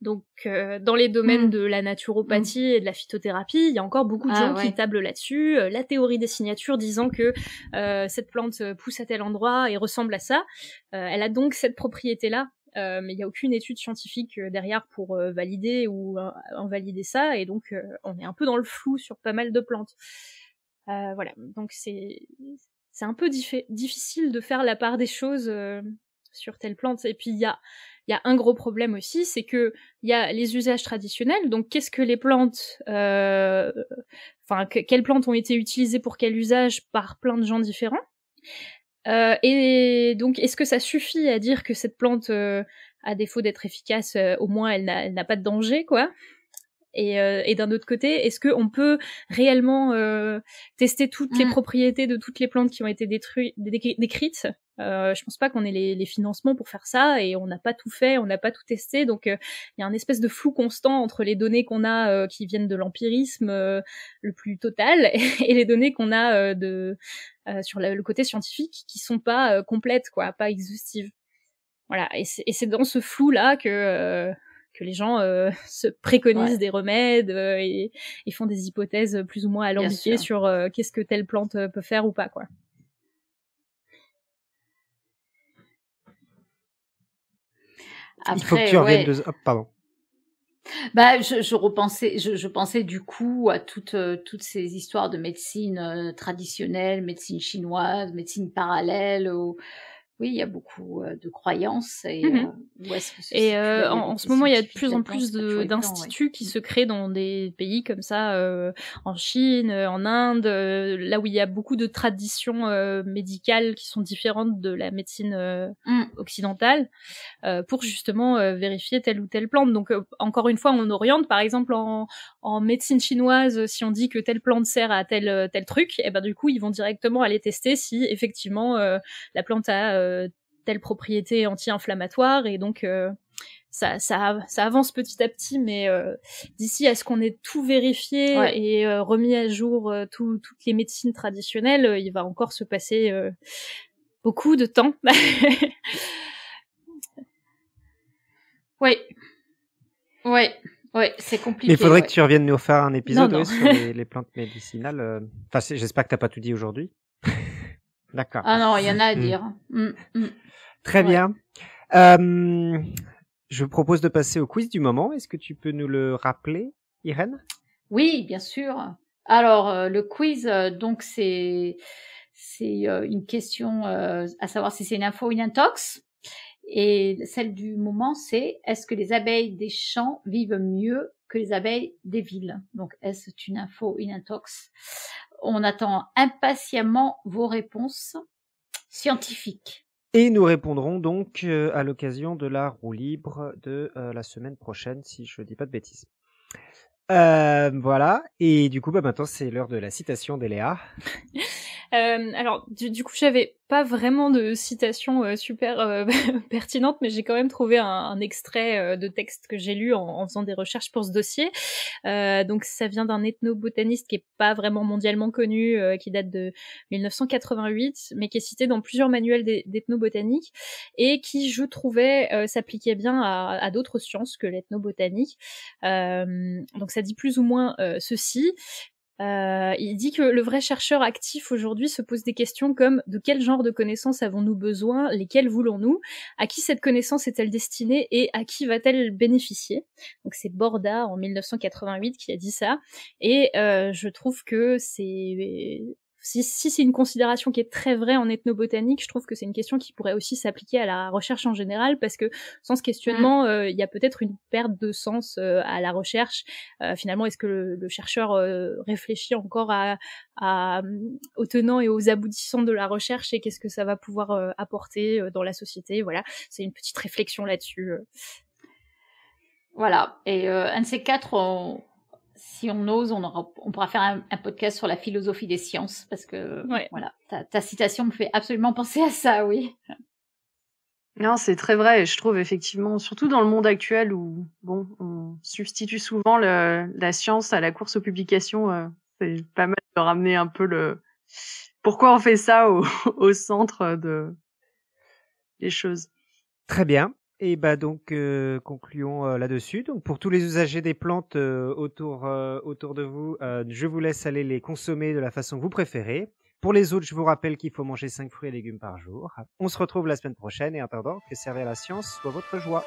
Donc, euh, dans les domaines hmm. de la hmm. naturopathie et de la phytothérapie, il y a encore beaucoup de ah gens qui tablent là-dessus. Euh, la théorie des signatures disant que euh, cette plante pousse à tel endroit et ressemble à ça. elle a donc cette propriété-là, mais il n'y a aucune étude scientifique derrière pour valider ou invalider ça. Et donc, on est un peu dans le flou sur pas mal de plantes. voilà, donc c'est c'est un peu difficile de faire la part des choses sur telle plante. Et puis il y a il y a un gros problème aussi, c'est que il y a les usages traditionnels. Donc, qu'est-ce que les plantes, euh, enfin, quelles plantes ont été utilisées pour quel usage par plein de gens différents euh, Et donc, est-ce que ça suffit à dire que cette plante, à euh, défaut d'être efficace, au moins elle n'a pas de danger, quoi et, euh, et d'un autre côté, est-ce qu'on peut réellement euh, tester toutes les mm. propriétés de toutes les plantes qui ont été décrites euh, Je pense pas qu'on ait les, les, financements pour faire ça, et on n'a pas tout fait, on n'a pas tout testé, donc euh, il y a un espèce de flou constant entre les données qu'on a qui viennent de l'empirisme le plus total [laughs] et les données qu'on a de sur le côté scientifique qui sont pas complètes, quoi, pas exhaustives. Voilà, et c'est dans ce flou là que que les gens euh, [laughs] se préconisent des remèdes euh, et, font des hypothèses plus ou moins alambiquées sur euh, qu'est-ce que telle plante peut faire ou pas quoi. Il faut que tu pardon. Bah, je, repensais, je, pensais du coup à toutes toutes ces histoires de médecine traditionnelle, médecine chinoise, médecine parallèle. Ou il y a beaucoup de croyances. Et, mmh et en, ce moment, il y a de plus en plus d'instituts qui mmh. se créent dans des pays comme ça, en Chine, en Inde, là où il y a beaucoup de traditions médicales qui sont différentes de la médecine mmh. occidentale, pour justement vérifier telle ou telle plante. Donc, encore une fois, on oriente, par exemple, en, en médecine chinoise, si on dit que telle plante sert à tel, tel truc, et eh ben du coup, ils vont directement aller tester si effectivement la plante a euh, telle propriété anti-inflammatoire et donc euh, ça, ça, avance petit à petit, mais euh, d'ici à ce qu'on ait tout vérifié et remis à jour toutes les médecines traditionnelles, il va encore se passer beaucoup de temps. oui, oui, oui, c'est compliqué. il faudrait que tu reviennes nous faire un épisode sur les, les, plantes médicinales. Enfin, j'espère que t'as pas tout dit aujourd'hui. D'accord. Ah non, il y en a à hmm. dire. Hmm, hmm. Très bien. Euh, je propose de passer au quiz du moment. Est-ce que tu peux nous le rappeler, Irène Oui, bien sûr. Alors, euh, le quiz, euh, donc, c'est c'est une question à savoir si c'est une info ou une intox. Et celle du moment, c'est est-ce que les abeilles des champs vivent mieux que les abeilles des villes Donc, est-ce une info, ou une intox on attend impatiemment vos réponses scientifiques. Et nous répondrons donc euh, à l'occasion de la roue libre de euh, la semaine prochaine, si je ne dis pas de bêtises. Euh, voilà, et du coup, bah, maintenant c'est l'heure de la citation d'Eléa. [laughs] Euh, alors, du, coup, j'avais pas vraiment de citation euh, super euh, [laughs] pertinente, mais j'ai quand même trouvé un, extrait de texte que j'ai lu en, faisant des recherches pour ce dossier. donc, ça vient d'un ethnobotaniste qui est pas vraiment mondialement connu, qui date de 1988, mais qui est cité dans plusieurs manuels d'ethnobotanique et qui, je trouvais, s'appliquait bien à, à d'autres sciences que l'ethnobotanique. donc, ça dit plus ou moins ceci euh, il dit que le vrai chercheur actif aujourd'hui se pose des questions comme de quel genre de connaissances avons-nous besoin, lesquelles voulons-nous, à qui cette connaissance est-elle destinée et à qui va-t-elle bénéficier. Donc c'est Borda en 1988 qui a dit ça et euh, je trouve que c'est si, c'est une considération qui est très vraie en ethnobotanique, je trouve que c'est une question qui pourrait aussi s'appliquer à la recherche en général, parce que sans ce questionnement, mm. euh, il y a peut-être une perte de sens euh, à la recherche. Euh, finalement, est-ce que le, chercheur réfléchit encore à, aux tenants et aux aboutissants de la recherche et qu'est-ce que ça va pouvoir apporter dans la société Voilà, c'est une petite réflexion là-dessus. Voilà, et un de ces quatre, si on ose, on, aura, on pourra faire un, podcast sur la philosophie des sciences, parce que voilà, ta, citation me fait absolument penser à ça, oui. Non, c'est très vrai, je trouve effectivement, surtout dans le monde actuel où bon, on substitue souvent la science à la course aux publications, euh, c'est pas mal de ramener un peu le pourquoi on fait ça au, [laughs] centre de les choses. Très bien. Et bah donc euh, concluons euh, là-dessus. Donc pour tous les usagers des plantes euh, autour autour de vous, je vous laisse aller les consommer de la façon que vous préférez. Pour les autres, je vous rappelle qu'il faut manger 5 fruits et légumes par jour. On se retrouve la semaine prochaine et en attendant que servir la science soit votre joie.